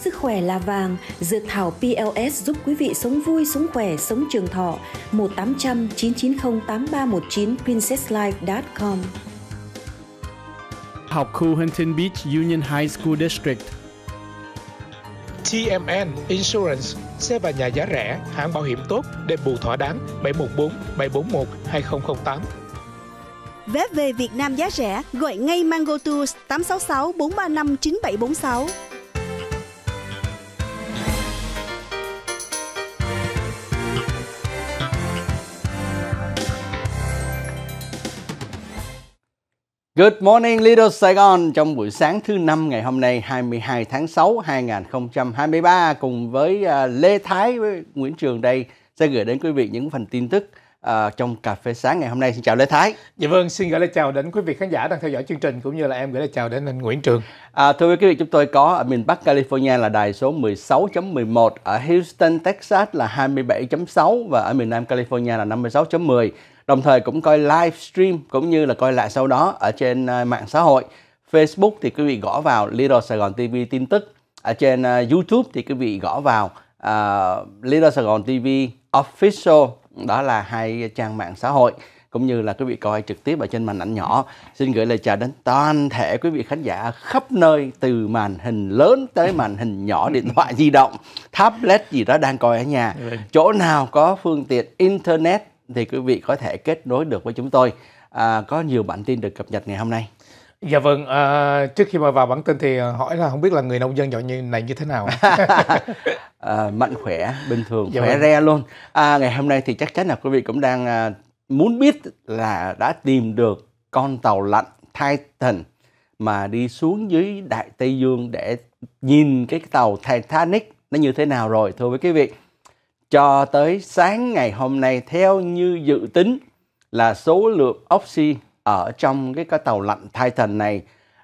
Sức khỏe là vàng, dược thảo PLS giúp quý vị sống vui, sống khỏe, sống trường thọ. 1800 990 8319 princesslife.com Học khu Huntington Beach Union High School District TMN Insurance, xe và nhà giá rẻ, hãng bảo hiểm tốt, đền bù thỏa đáng 714 741 2008. Vé về Việt Nam giá rẻ, gọi ngay Mango Tours 866 435 9746. Good morning Little Sài Gòn trong buổi sáng thứ năm ngày hôm nay 22 tháng 6 2023 cùng với à, Lê Thái với Nguyễn Trường đây sẽ gửi đến quý vị những phần tin tức uh, trong cà phê sáng ngày hôm nay. Xin chào Lê Thái. Dạ vâng, xin gửi lời chào đến quý vị khán giả đang theo dõi chương trình cũng như là em gửi lời chào đến anh Nguyễn Trường. À, thưa quý vị, chúng tôi có ở miền Bắc California là đài số 16.11, ở Houston, Texas là 27.6 và ở miền Nam California là 56.10. Đồng thời cũng coi livestream cũng như là coi lại sau đó ở trên à, mạng xã hội. Facebook thì quý vị gõ vào Little Sài Gòn TV tin tức. Ở trên à, YouTube thì quý vị gõ vào uh, Little Sài Gòn TV Official. Đó là hai trang mạng xã hội cũng như là quý vị coi trực tiếp ở trên màn ảnh nhỏ. Xin gửi lời chào đến toàn thể quý vị khán giả khắp nơi từ màn hình lớn tới màn hình nhỏ điện thoại di động, tablet gì đó đang coi ở nhà. Dạ vâng. Chỗ nào có phương tiện internet thì quý vị có thể kết nối được với chúng tôi. À, có nhiều bản tin được cập nhật ngày hôm nay. Dạ vâng, à, trước khi mà vào bản tin thì à, hỏi là không biết là người nông dân dạo như này như thế nào. à, mạnh khỏe, bình thường, dạ khỏe vâng. re luôn. À, ngày hôm nay thì chắc chắn là quý vị cũng đang à, muốn biết là đã tìm được con tàu lặn Titan mà đi xuống dưới Đại Tây Dương để nhìn cái tàu Titanic nó như thế nào rồi thưa với quý vị cho tới sáng ngày hôm nay theo như dự tính là số lượng oxy ở trong cái, cái tàu lặn Titan này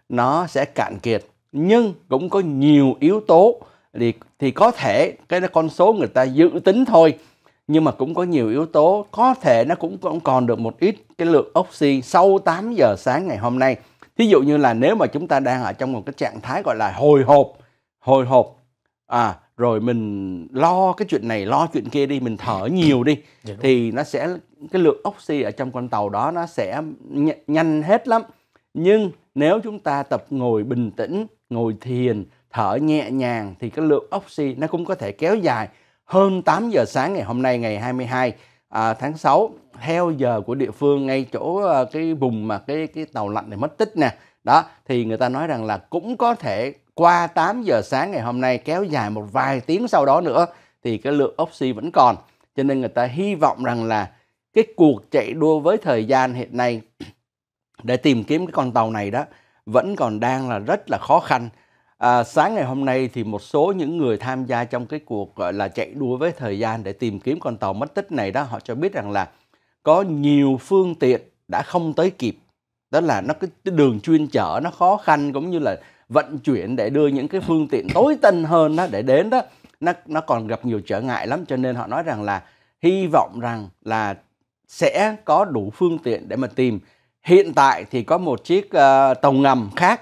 nó sẽ cạn kiệt nhưng cũng có nhiều yếu tố thì thì có thể cái con số người ta dự tính thôi nhưng mà cũng có nhiều yếu tố có thể nó cũng còn còn được một ít cái lượng oxy sau 8 giờ sáng ngày hôm nay. Thí dụ như là nếu mà chúng ta đang ở trong một cái trạng thái gọi là hồi hộp, hồi hộp à rồi mình lo cái chuyện này lo chuyện kia đi mình thở nhiều đi dạ thì nó sẽ cái lượng oxy ở trong con tàu đó nó sẽ nh nhanh hết lắm nhưng nếu chúng ta tập ngồi bình tĩnh ngồi thiền thở nhẹ nhàng thì cái lượng oxy nó cũng có thể kéo dài hơn 8 giờ sáng ngày hôm nay ngày 22 à, tháng 6 theo giờ của địa phương ngay chỗ ờ, cái vùng mà cái cái tàu lạnh này mất tích nè đó thì người ta nói rằng là cũng có thể qua 8 giờ sáng ngày hôm nay kéo dài một vài tiếng sau đó nữa thì cái lượng oxy vẫn còn. Cho nên người ta hy vọng rằng là cái cuộc chạy đua với thời gian hiện nay để tìm kiếm cái con tàu này đó vẫn còn đang là rất là khó khăn. À, sáng ngày hôm nay thì một số những người tham gia trong cái cuộc gọi là chạy đua với thời gian để tìm kiếm con tàu mất tích này đó họ cho biết rằng là có nhiều phương tiện đã không tới kịp đó là nó cái đường chuyên chở nó khó khăn cũng như là vận chuyển để đưa những cái phương tiện tối tân hơn đó để đến đó nó nó còn gặp nhiều trở ngại lắm cho nên họ nói rằng là hy vọng rằng là sẽ có đủ phương tiện để mà tìm hiện tại thì có một chiếc uh, tàu ngầm khác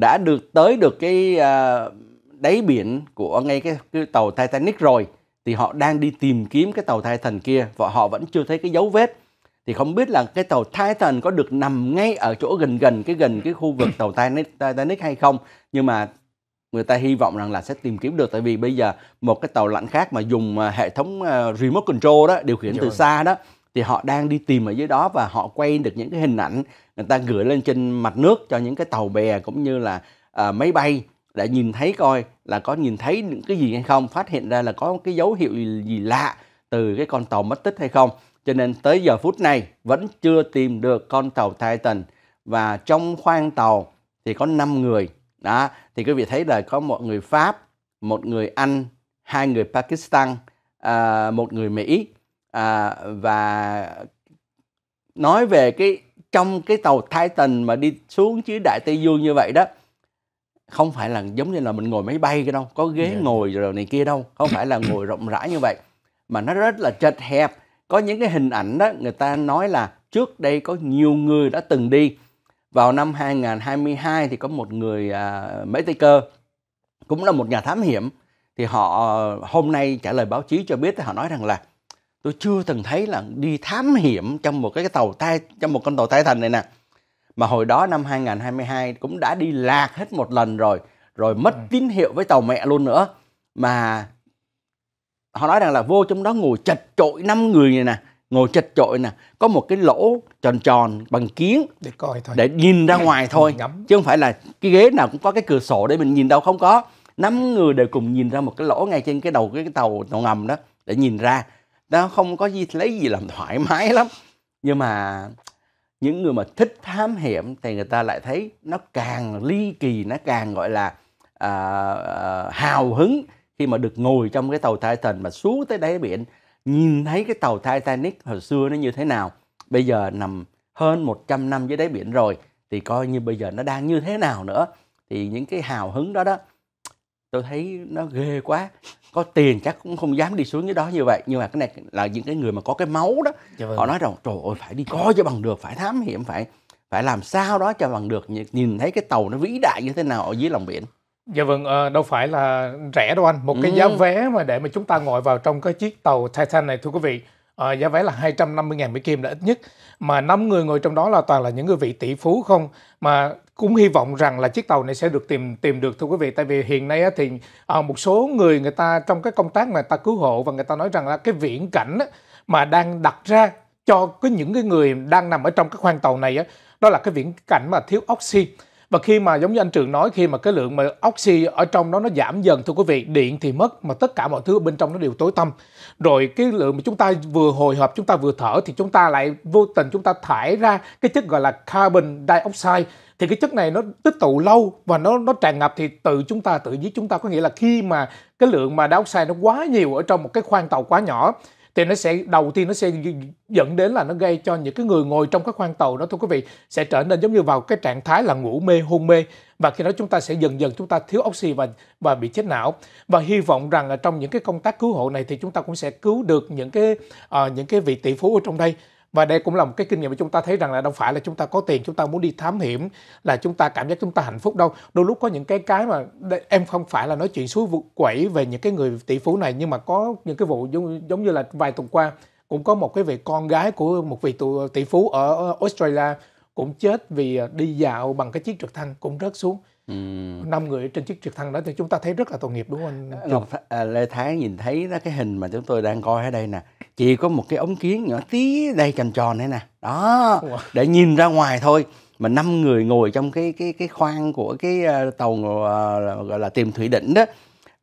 đã được tới được cái uh, đáy biển của ngay cái, cái tàu Titanic rồi thì họ đang đi tìm kiếm cái tàu Titan kia và họ vẫn chưa thấy cái dấu vết thì không biết là cái tàu Titan có được nằm ngay ở chỗ gần gần cái gần cái khu vực tàu Titanic hay không nhưng mà người ta hy vọng rằng là sẽ tìm kiếm được tại vì bây giờ một cái tàu lặn khác mà dùng à, hệ thống à, remote control đó điều khiển Rồi. từ xa đó thì họ đang đi tìm ở dưới đó và họ quay được những cái hình ảnh người ta gửi lên trên mặt nước cho những cái tàu bè cũng như là uh, máy bay đã nhìn thấy coi là có nhìn thấy những cái gì hay không phát hiện ra là có cái dấu hiệu gì lạ từ cái con tàu mất tích hay không cho nên tới giờ phút này vẫn chưa tìm được con tàu Titan và trong khoang tàu thì có 5 người. Đó, thì quý vị thấy là có một người Pháp, một người Anh, hai người Pakistan, à, một người Mỹ à, và nói về cái trong cái tàu Titan mà đi xuống dưới Đại Tây Dương như vậy đó không phải là giống như là mình ngồi máy bay cái đâu có ghế yeah. Dạ. ngồi rồi này kia đâu không phải là ngồi rộng rãi như vậy mà nó rất là chật hẹp có những cái hình ảnh đó người ta nói là trước đây có nhiều người đã từng đi vào năm 2022 thì có một người à, Mỹ Tây Cơ cũng là một nhà thám hiểm thì họ hôm nay trả lời báo chí cho biết thì họ nói rằng là tôi chưa từng thấy là đi thám hiểm trong một cái tàu tai trong một con tàu tai thành này nè mà hồi đó năm 2022 cũng đã đi lạc hết một lần rồi rồi mất ừ. tín hiệu với tàu mẹ luôn nữa mà họ nói rằng là vô trong đó ngồi chật chội năm người này nè ngồi chật chội nè có một cái lỗ tròn tròn bằng kiến để coi thôi để nhìn ra ngoài thôi Ngắm. chứ không phải là cái ghế nào cũng có cái cửa sổ để mình nhìn đâu không có năm người đều cùng nhìn ra một cái lỗ ngay trên cái đầu cái tàu tàu ngầm đó để nhìn ra nó không có gì lấy gì làm thoải mái lắm nhưng mà những người mà thích thám hiểm thì người ta lại thấy nó càng ly kỳ nó càng gọi là uh, uh, hào hứng khi mà được ngồi trong cái tàu Titan mà xuống tới đáy biển nhìn thấy cái tàu Titanic hồi xưa nó như thế nào bây giờ nằm hơn 100 năm dưới đáy biển rồi thì coi như bây giờ nó đang như thế nào nữa thì những cái hào hứng đó đó tôi thấy nó ghê quá có tiền chắc cũng không dám đi xuống cái đó như vậy nhưng mà cái này là những cái người mà có cái máu đó dạ vâng. họ nói rằng trời ơi phải đi coi cho bằng được phải thám hiểm phải phải làm sao đó cho bằng được nhìn thấy cái tàu nó vĩ đại như thế nào ở dưới lòng biển Dạ vâng, ờ, đâu phải là rẻ đâu anh. Một cái ừ. giá vé mà để mà chúng ta ngồi vào trong cái chiếc tàu Titan này thưa quý vị, à, giá vé là 250.000 Mỹ Kim là ít nhất. Mà 5 người ngồi trong đó là toàn là những người vị tỷ phú không. Mà cũng hy vọng rằng là chiếc tàu này sẽ được tìm tìm được thưa quý vị tại vì hiện nay á, thì ờ, một số người người ta trong cái công tác mà người ta cứu hộ và người ta nói rằng là cái viễn cảnh á, mà đang đặt ra cho cái những cái người đang nằm ở trong cái khoang tàu này á, đó là cái viễn cảnh mà thiếu oxy và khi mà giống như anh Trường nói khi mà cái lượng mà oxy ở trong đó nó giảm dần thưa quý vị, điện thì mất mà tất cả mọi thứ bên trong nó đều tối tăm. Rồi cái lượng mà chúng ta vừa hồi hộp chúng ta vừa thở thì chúng ta lại vô tình chúng ta thải ra cái chất gọi là carbon dioxide thì cái chất này nó tích tụ lâu và nó nó tràn ngập thì tự chúng ta tự giết chúng ta có nghĩa là khi mà cái lượng mà dioxide nó quá nhiều ở trong một cái khoang tàu quá nhỏ thì nó sẽ đầu tiên nó sẽ dẫn đến là nó gây cho những cái người ngồi trong các khoang tàu đó thưa quý vị sẽ trở nên giống như vào cái trạng thái là ngủ mê hôn mê và khi đó chúng ta sẽ dần dần chúng ta thiếu oxy và và bị chết não và hy vọng rằng trong những cái công tác cứu hộ này thì chúng ta cũng sẽ cứu được những cái uh, những cái vị tỷ phú ở trong đây và đây cũng là một cái kinh nghiệm mà chúng ta thấy rằng là đâu phải là chúng ta có tiền chúng ta muốn đi thám hiểm là chúng ta cảm giác chúng ta hạnh phúc đâu đôi lúc có những cái cái mà em không phải là nói chuyện suối quẩy về những cái người tỷ phú này nhưng mà có những cái vụ giống, giống như là vài tuần qua cũng có một cái vị con gái của một vị tỷ phú ở Australia cũng chết vì đi dạo bằng cái chiếc trực thăng cũng rớt xuống Ừ. năm người trên chiếc trực thăng đó thì chúng ta thấy rất là tội nghiệp đúng không anh Ngọc à, Lê Thái nhìn thấy đó cái hình mà chúng tôi đang coi ở đây nè chỉ có một cái ống kiến nhỏ tí đây tròn tròn đây nè đó Ủa. để nhìn ra ngoài thôi mà năm người ngồi trong cái cái cái khoang của cái à, tàu à, gọi là tìm thủy đỉnh đó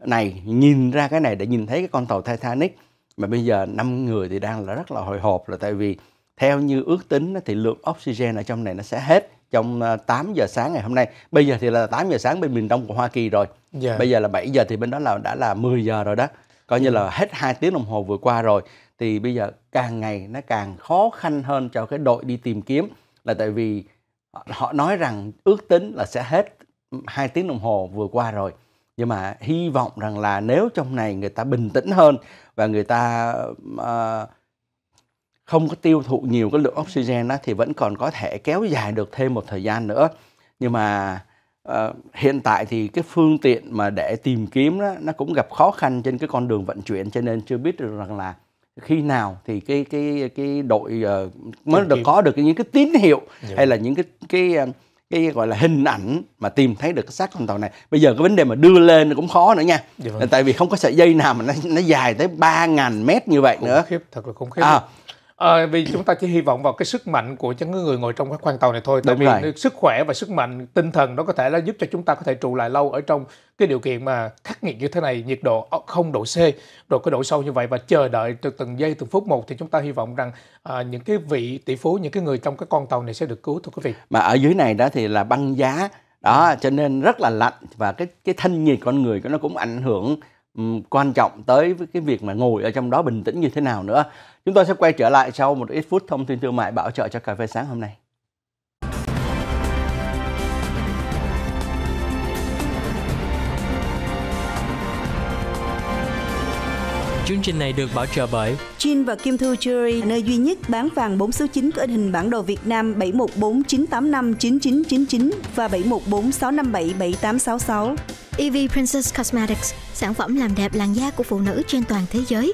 này nhìn ra cái này để nhìn thấy cái con tàu Titanic mà bây giờ năm người thì đang là rất là hồi hộp là tại vì theo như ước tính thì lượng oxygen ở trong này nó sẽ hết trong 8 à, giờ sáng ngày hôm nay. Bây giờ thì là 8 giờ sáng bên miền Đông của Hoa Kỳ rồi. Yeah. Dạ. Bây giờ là 7 giờ thì bên đó là đã là 10 giờ rồi đó. Coi yeah. như dạ. là hết 2 tiếng đồng hồ vừa qua rồi thì bây giờ càng ngày nó càng khó khăn hơn cho cái đội đi tìm kiếm là tại vì họ nói rằng ước tính là sẽ hết 2 tiếng đồng hồ vừa qua rồi. Nhưng mà hy vọng rằng là nếu trong này người ta bình tĩnh hơn và người ta uh, không có tiêu thụ nhiều cái lượng oxygen đó thì vẫn còn có thể kéo dài được thêm một thời gian nữa nhưng mà uh, hiện tại thì cái phương tiện mà để tìm kiếm đó, nó cũng gặp khó khăn trên cái con đường vận chuyển cho nên chưa biết được rằng là khi nào thì cái cái cái đội uh, mới được có được những cái tín hiệu dạ. hay là những cái cái ờ, cái gọi là hình ảnh mà tìm thấy được cái xác con tàu này bây giờ cái vấn đề mà đưa lên cũng khó nữa nha dạ. Vâng. tại vì không có sợi dây nào mà nó, nó dài tới ba ngàn mét như vậy khủng nữa khiếp thật là khủng khiếp à, à, vì chúng ta chỉ hy vọng vào cái sức mạnh của những người ngồi trong cái khoang tàu này thôi tại Đúng vì rồi. sức khỏe và sức mạnh tinh thần nó có thể là giúp cho chúng ta có thể trụ lại lâu ở trong cái điều kiện mà khắc nghiệt như thế này nhiệt độ không độ C độ cái độ sâu như vậy và chờ đợi từ từng giây từng phút một thì chúng ta hy vọng rằng à, những cái vị tỷ phú những cái người trong cái con tàu này sẽ được cứu thưa quý vị mà ở dưới này đó thì là băng giá đó cho nên rất là lạnh và cái cái thân nhiệt con người nó cũng ảnh hưởng quan trọng tới cái việc mà ngồi ở trong đó bình tĩnh như thế nào nữa Chúng tôi sẽ quay trở lại sau một ít phút thông tin thương mại bảo trợ cho cà phê sáng hôm nay. Chương trình này được bảo trợ bởi Jin và Kim Thu Jewelry, nơi duy nhất bán vàng 4 số 9 có in hình bản đồ Việt Nam 7149859999 và 7146577866. EV Princess Cosmetics, sản phẩm làm đẹp làn da của phụ nữ trên toàn thế giới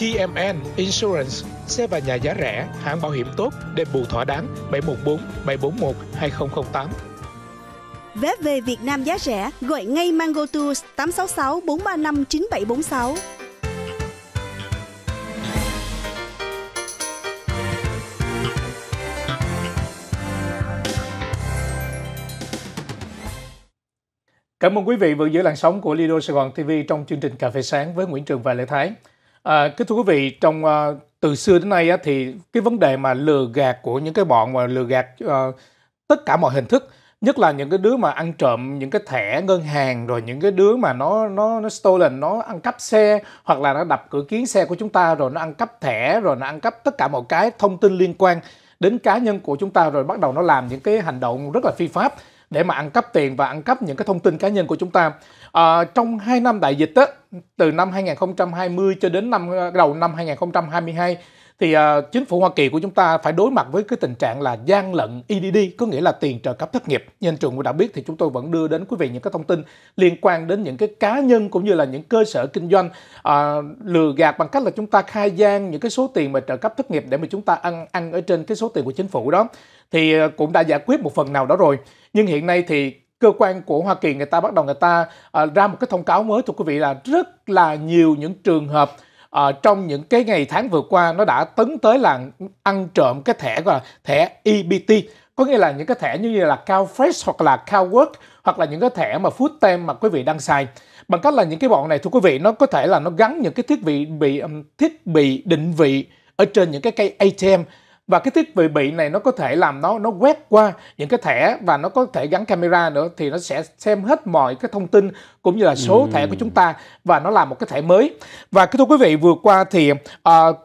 TMN Insurance, xe và nhà giá rẻ, hãng bảo hiểm tốt, đền bù thỏa đáng 714 741 2008. Vé về Việt Nam giá rẻ, gọi ngay Mango Tours 866 435 9746. Cảm ơn quý vị vừa giữ làn sóng của Lido Sài Gòn TV trong chương trình Cà phê sáng với Nguyễn Trường và Lê Thái. À, kính thưa quý vị, trong à, từ xưa đến nay á, thì cái vấn đề mà lừa gạt của những cái bọn mà lừa gạt à, tất cả mọi hình thức, nhất là những cái đứa mà ăn trộm những cái thẻ ngân hàng rồi những cái đứa mà nó nó nó stolen, nó ăn cắp xe hoặc là nó đập cửa kiến xe của chúng ta rồi nó ăn cắp thẻ rồi nó ăn cắp tất cả mọi cái thông tin liên quan đến cá nhân của chúng ta rồi bắt đầu nó làm những cái hành động rất là phi pháp để mà ăn cắp tiền và ăn cắp những cái thông tin cá nhân của chúng ta À, trong 2 năm đại dịch á, từ năm 2020 cho đến năm ờ, đầu năm 2022 thì à, chính phủ Hoa Kỳ của chúng ta phải đối mặt với cái tình trạng là gian lận EDD, có nghĩa là tiền trợ cấp thất nghiệp. Như anh Trường cũng đã biết thì chúng tôi vẫn đưa đến quý vị những cái thông tin liên quan đến những cái cá nhân cũng như là những cơ sở kinh doanh à, lừa gạt bằng cách là chúng ta khai gian những cái số tiền mà trợ cấp thất nghiệp để mà chúng ta ăn ăn ở trên cái số tiền của chính phủ đó thì ờ, cũng đã giải quyết một phần nào đó rồi. Nhưng hiện nay thì cơ quan của Hoa Kỳ người ta bắt đầu người ta uh, ra một cái thông cáo mới thưa quý vị là rất là nhiều những trường hợp uh, trong những cái ngày tháng vừa qua nó đã tấn tới là ăn trộm cái thẻ gọi là thẻ EBT có nghĩa là những cái thẻ như là CalFresh hoặc là CalWork hoặc là những cái thẻ mà Foodtem mà quý vị đang xài bằng cách là những cái bọn này thưa quý vị nó có thể là nó gắn những cái thiết bị bị thiết bị định vị ở trên những cái cây ATM và cái thiết bị bị này nó có thể làm nó nó quét qua những cái thẻ và nó có thể gắn camera nữa thì nó sẽ xem hết mọi cái thông tin cũng như là số ừ. thẻ của chúng ta và nó làm một cái thẻ mới và thưa quý vị vừa qua thì uh,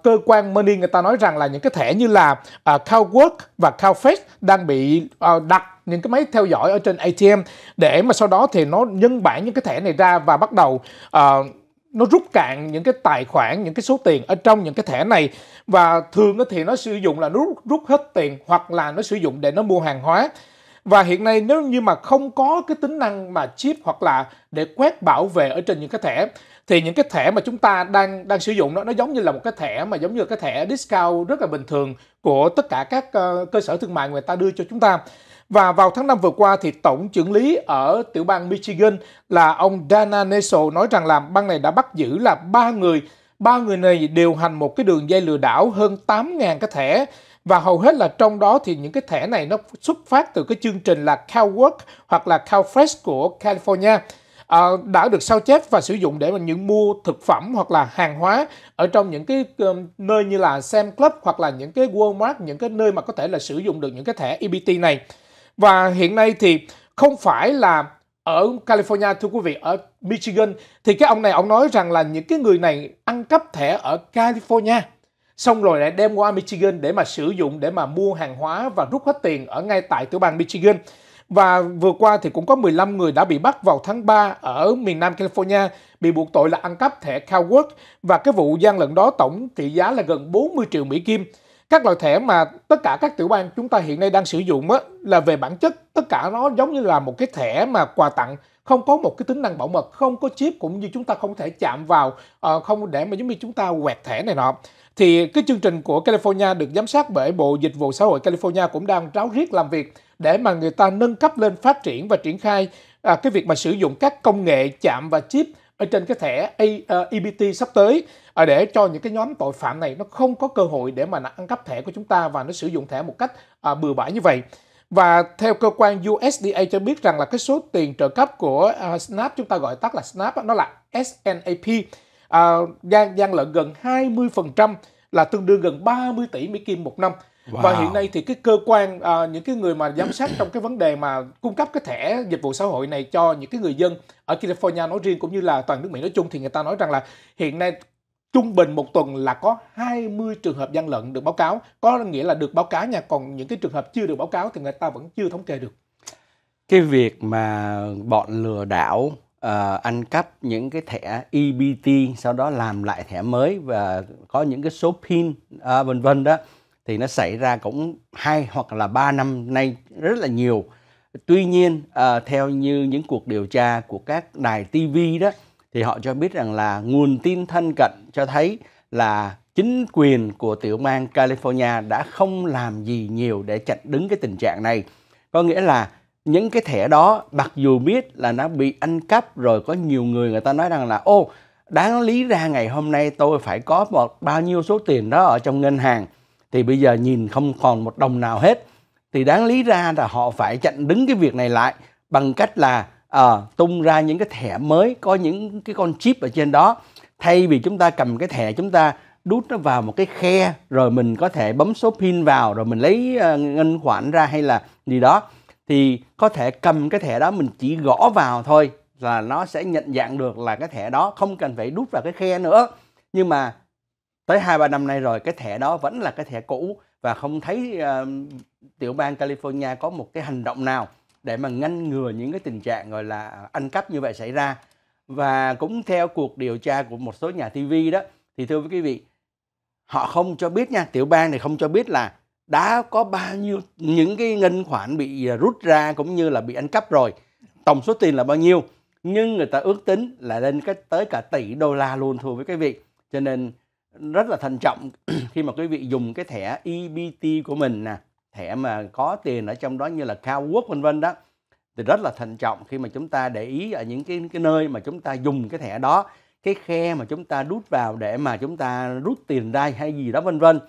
cơ quan money người ta nói rằng là những cái thẻ như là uh, ờ, CalWork và CalFetch đang bị uh, đặt những cái máy theo dõi ở trên ATM để mà sau đó thì nó nhân bản những cái thẻ này ra và bắt đầu uh, nó rút cạn những cái tài khoản những cái số tiền ở trong những cái thẻ này và thường thì nó sử dụng là nó rút, rút hết tiền hoặc là nó sử dụng để nó mua hàng hóa và hiện nay nếu như mà không có cái tính năng mà chip hoặc là để quét bảo vệ ở trên những cái thẻ thì những cái thẻ mà chúng ta đang đang sử dụng đó nó giống như là một cái thẻ mà giống như cái thẻ discount rất là bình thường của tất cả các ờ, cơ sở thương mại người ta đưa cho chúng ta và vào tháng 5 vừa qua thì tổng trưởng lý ở tiểu bang Michigan là ông Dana Nessel nói rằng là bang này đã bắt giữ là ba người. Ba người này điều hành một cái đường dây lừa đảo hơn 8.000 cái thẻ và hầu hết là trong đó thì những cái thẻ này nó xuất phát từ cái chương trình là CalWORK hoặc là CalFresh của California à, đã được sao chép và sử dụng để mà những mua thực phẩm hoặc là hàng hóa ở trong những cái um, nơi như là Sam Club hoặc là những cái Walmart những cái nơi mà có thể là sử dụng được những cái thẻ EBT này và hiện nay thì không phải là ở California thưa quý vị ở Michigan thì cái ông này ông nói rằng là những cái người này ăn cắp thẻ ở California xong rồi lại đem qua Michigan để mà sử dụng để mà mua hàng hóa và rút hết tiền ở ngay tại tiểu bang Michigan. Và vừa qua thì cũng có 15 người đã bị bắt vào tháng 3 ở miền Nam California bị buộc tội là ăn cắp thẻ CalWORK và cái vụ gian lận đó tổng trị giá là gần 40 triệu Mỹ Kim các loại thẻ mà tất cả các tiểu bang chúng ta hiện nay đang sử dụng á, là về bản chất tất cả nó giống như là một cái thẻ mà quà tặng không có một cái tính năng bảo mật không có chip cũng như chúng ta không thể chạm vào ờ, không để mà giống như chúng ta quẹt thẻ này nọ thì cái chương trình của California được giám sát bởi Bộ Dịch vụ Xã hội California cũng đang ráo riết làm việc để mà người ta nâng cấp lên phát triển và triển khai à, cái việc mà sử dụng các công nghệ chạm và chip ở trên cái thẻ A, uh, ờ, EBT sắp tới uh, để cho những cái nhóm tội phạm này nó không có cơ hội để mà nó ăn cắp thẻ của chúng ta và nó sử dụng thẻ một cách uh, bừa bãi như vậy. Và theo cơ quan USDA cho biết rằng là cái số tiền trợ cấp của uh, SNAP chúng ta gọi tắt là SNAP nó là SNAP uh, gian gian lận gần 20% là tương đương gần 30 tỷ Mỹ Kim một năm Wow. Và hiện nay thì cái cơ quan à, những cái người mà giám sát trong cái vấn đề mà cung cấp cái thẻ dịch vụ xã hội này cho những cái người dân ở California nói riêng cũng như là toàn nước Mỹ nói chung thì người ta nói rằng là hiện nay trung bình một tuần là có 20 trường hợp gian lận được báo cáo, có nghĩa là được báo cáo nha, còn những cái trường hợp chưa được báo cáo thì người ta vẫn chưa thống kê được. Cái việc mà bọn lừa đảo uh, ăn cắp những cái thẻ EBT sau đó làm lại thẻ mới và có những cái số pin uh, vân vân đó thì nó xảy ra cũng hai hoặc là ba năm nay rất là nhiều tuy nhiên à, theo như những cuộc điều tra của các đài TV đó thì họ cho biết rằng là nguồn tin thân cận cho thấy là chính quyền của tiểu bang California đã không làm gì nhiều để chặn đứng cái tình trạng này có nghĩa là những cái thẻ đó mặc dù biết là nó bị ăn cắp rồi có nhiều người người ta nói rằng là ô đáng lý ra ngày hôm nay tôi phải có một bao nhiêu số tiền đó ở trong ngân hàng thì bây giờ nhìn không còn một đồng nào hết thì đáng lý ra là họ phải chặn đứng cái việc này lại bằng cách là à, tung ra những cái thẻ mới có những cái con chip ở trên đó thay vì chúng ta cầm cái thẻ chúng ta đút nó vào một cái khe rồi mình có thể bấm số pin vào rồi mình lấy uh, ngân khoản ra hay là gì đó thì có thể cầm cái thẻ đó mình chỉ gõ vào thôi là nó sẽ nhận dạng được là cái thẻ đó không cần phải đút vào cái khe nữa nhưng mà tới hai ba năm nay rồi cái thẻ đó vẫn là cái thẻ cũ và không thấy uh, tiểu bang California có một cái hành động nào để mà ngăn ngừa những cái tình trạng gọi là ăn cắp như vậy xảy ra và cũng theo cuộc điều tra của một số nhà TV đó thì thưa quý vị họ không cho biết nha tiểu bang này không cho biết là đã có bao nhiêu những cái ngân khoản bị ờ, rút ra cũng như là bị ăn cắp rồi tổng số tiền là bao nhiêu nhưng người ta ước tính là lên cái tới cả tỷ đô la luôn thưa với quý vị cho nên rất là thận trọng khi mà quý vị dùng cái thẻ EBT của mình nè, thẻ mà có tiền ở trong đó như là cao quốc vân vân đó thì rất là thận trọng khi mà chúng ta để ý ở những cái cái nơi mà chúng ta dùng cái thẻ đó cái khe mà chúng ta rút vào để mà chúng ta rút tiền ra hay gì đó vân vân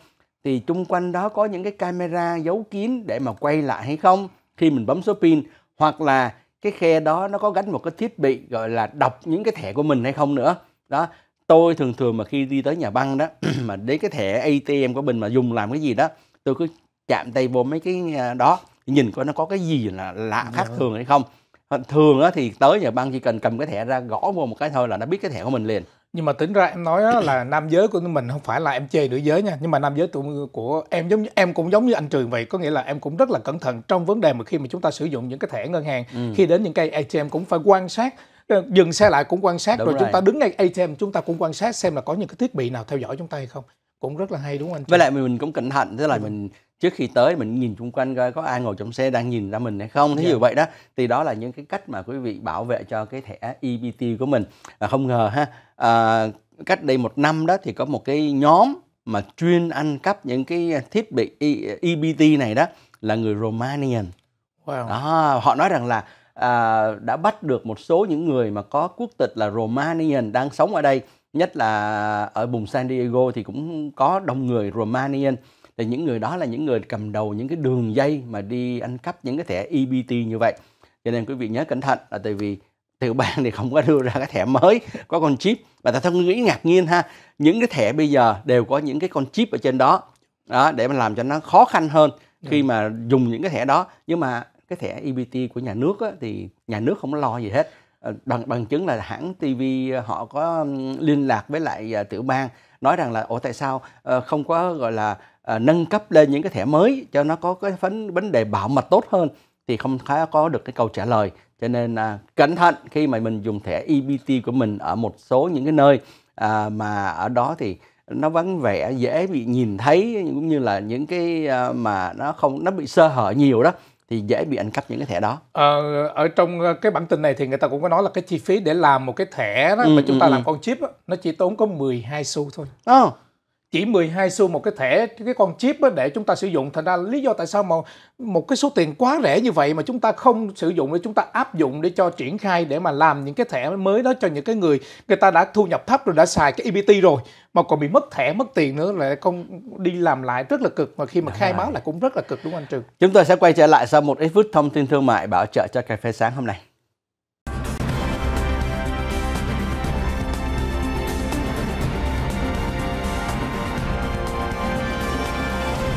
thì chung quanh đó có những cái camera giấu kín để mà quay lại hay không khi mình bấm số pin hoặc là cái khe đó nó có gắn một cái thiết bị gọi là đọc những cái thẻ của mình hay không nữa đó tôi thường thường mà khi đi tới nhà băng đó mà đến cái thẻ ATM của mình mà dùng làm cái gì đó tôi cứ chạm tay vô mấy cái à, đó nhìn coi nó có cái gì là lạ dạ. khác thường hay không ờ, thường á thì tới nhà băng chỉ cần cầm cái thẻ ra gõ vô một cái thôi là nó biết cái thẻ của mình liền nhưng mà tính ra em nói là nam giới của mình không phải là em chê nữ giới nha nhưng mà nam giới của em giống như em cũng giống như anh trường vậy có nghĩa là em cũng rất là cẩn thận trong vấn đề mà khi mà chúng ta sử dụng những cái thẻ ngân hàng ừ. khi đến những cây ATM cũng phải quan sát Ờ, dừng xe lại cũng quan sát đúng rồi, rồi chúng ta đứng ngay ATM chúng ta cũng quan sát xem là có những cái thiết bị nào theo dõi chúng ta hay không cũng rất là hay đúng không anh? Với lại mình, cũng cẩn thận tức là mình trước khi tới mình nhìn xung quanh coi có ai ngồi trong xe đang nhìn ra mình hay không thế yeah. như vậy đó thì đó là những cái cách mà quý vị bảo vệ cho cái thẻ EBT của mình à, không ngờ ha à, cách đây một năm đó thì có một cái nhóm mà chuyên ăn cắp những cái thiết bị EBT e này đó là người Romanian wow. đó họ nói rằng là à, đã bắt được một số những người mà có quốc tịch là Romanian đang sống ở đây nhất là ở vùng San Diego thì cũng có đông người Romanian thì những người đó là những người cầm đầu những cái đường dây mà đi ăn cắp những cái thẻ EBT như vậy cho nên quý vị nhớ cẩn thận là tại vì tiểu bang thì không có đưa ra cái thẻ mới có con chip và ta không nghĩ ngạc nhiên ha những cái thẻ bây giờ đều có những cái con chip ở trên đó đó để mà làm cho nó khó khăn hơn khi mà dùng những cái thẻ đó nhưng mà cái thẻ EBT của nhà nước á, thì nhà nước không lo gì hết ờ, bằng bằng chứng là hãng TV ờ, họ có liên lạc với lại ờ, tiểu bang nói rằng là ủa tại sao không có gọi là nâng cấp lên những cái thẻ mới cho nó có cái vấn vấn đề bảo mật tốt hơn thì không khá có được cái câu trả lời cho nên à, cẩn thận khi mà mình dùng thẻ EBT của mình ở một số những cái nơi à, mà ở đó thì nó vắng vẻ dễ bị nhìn thấy cũng như là những cái à, mà nó không nó bị sơ hở nhiều đó thì dễ bị ăn cắp những cái thẻ đó. Ờ, ở trong ờ, cái bản tin này thì người ta cũng có nói là cái chi phí để làm một cái thẻ đó ừ, mà chúng ta ừ, làm ừ. con chip đó, nó chỉ tốn có 12 xu thôi. oh, chỉ 12 xu một cái thẻ cái con chip để chúng ta sử dụng thành ra lý do tại sao mà một cái số tiền quá rẻ như vậy mà chúng ta không sử dụng để chúng ta áp dụng để cho triển khai để mà làm những cái thẻ mới đó cho những cái người người ta đã thu nhập thấp rồi đã xài cái EBT rồi mà còn bị mất thẻ mất tiền nữa là không đi làm lại rất là cực mà khi mà dạ. khai báo lại cũng rất là cực đúng không anh Trương? Chúng tôi sẽ quay trở lại sau một ít phút thông tin thương mại bảo trợ cho cà phê sáng hôm nay.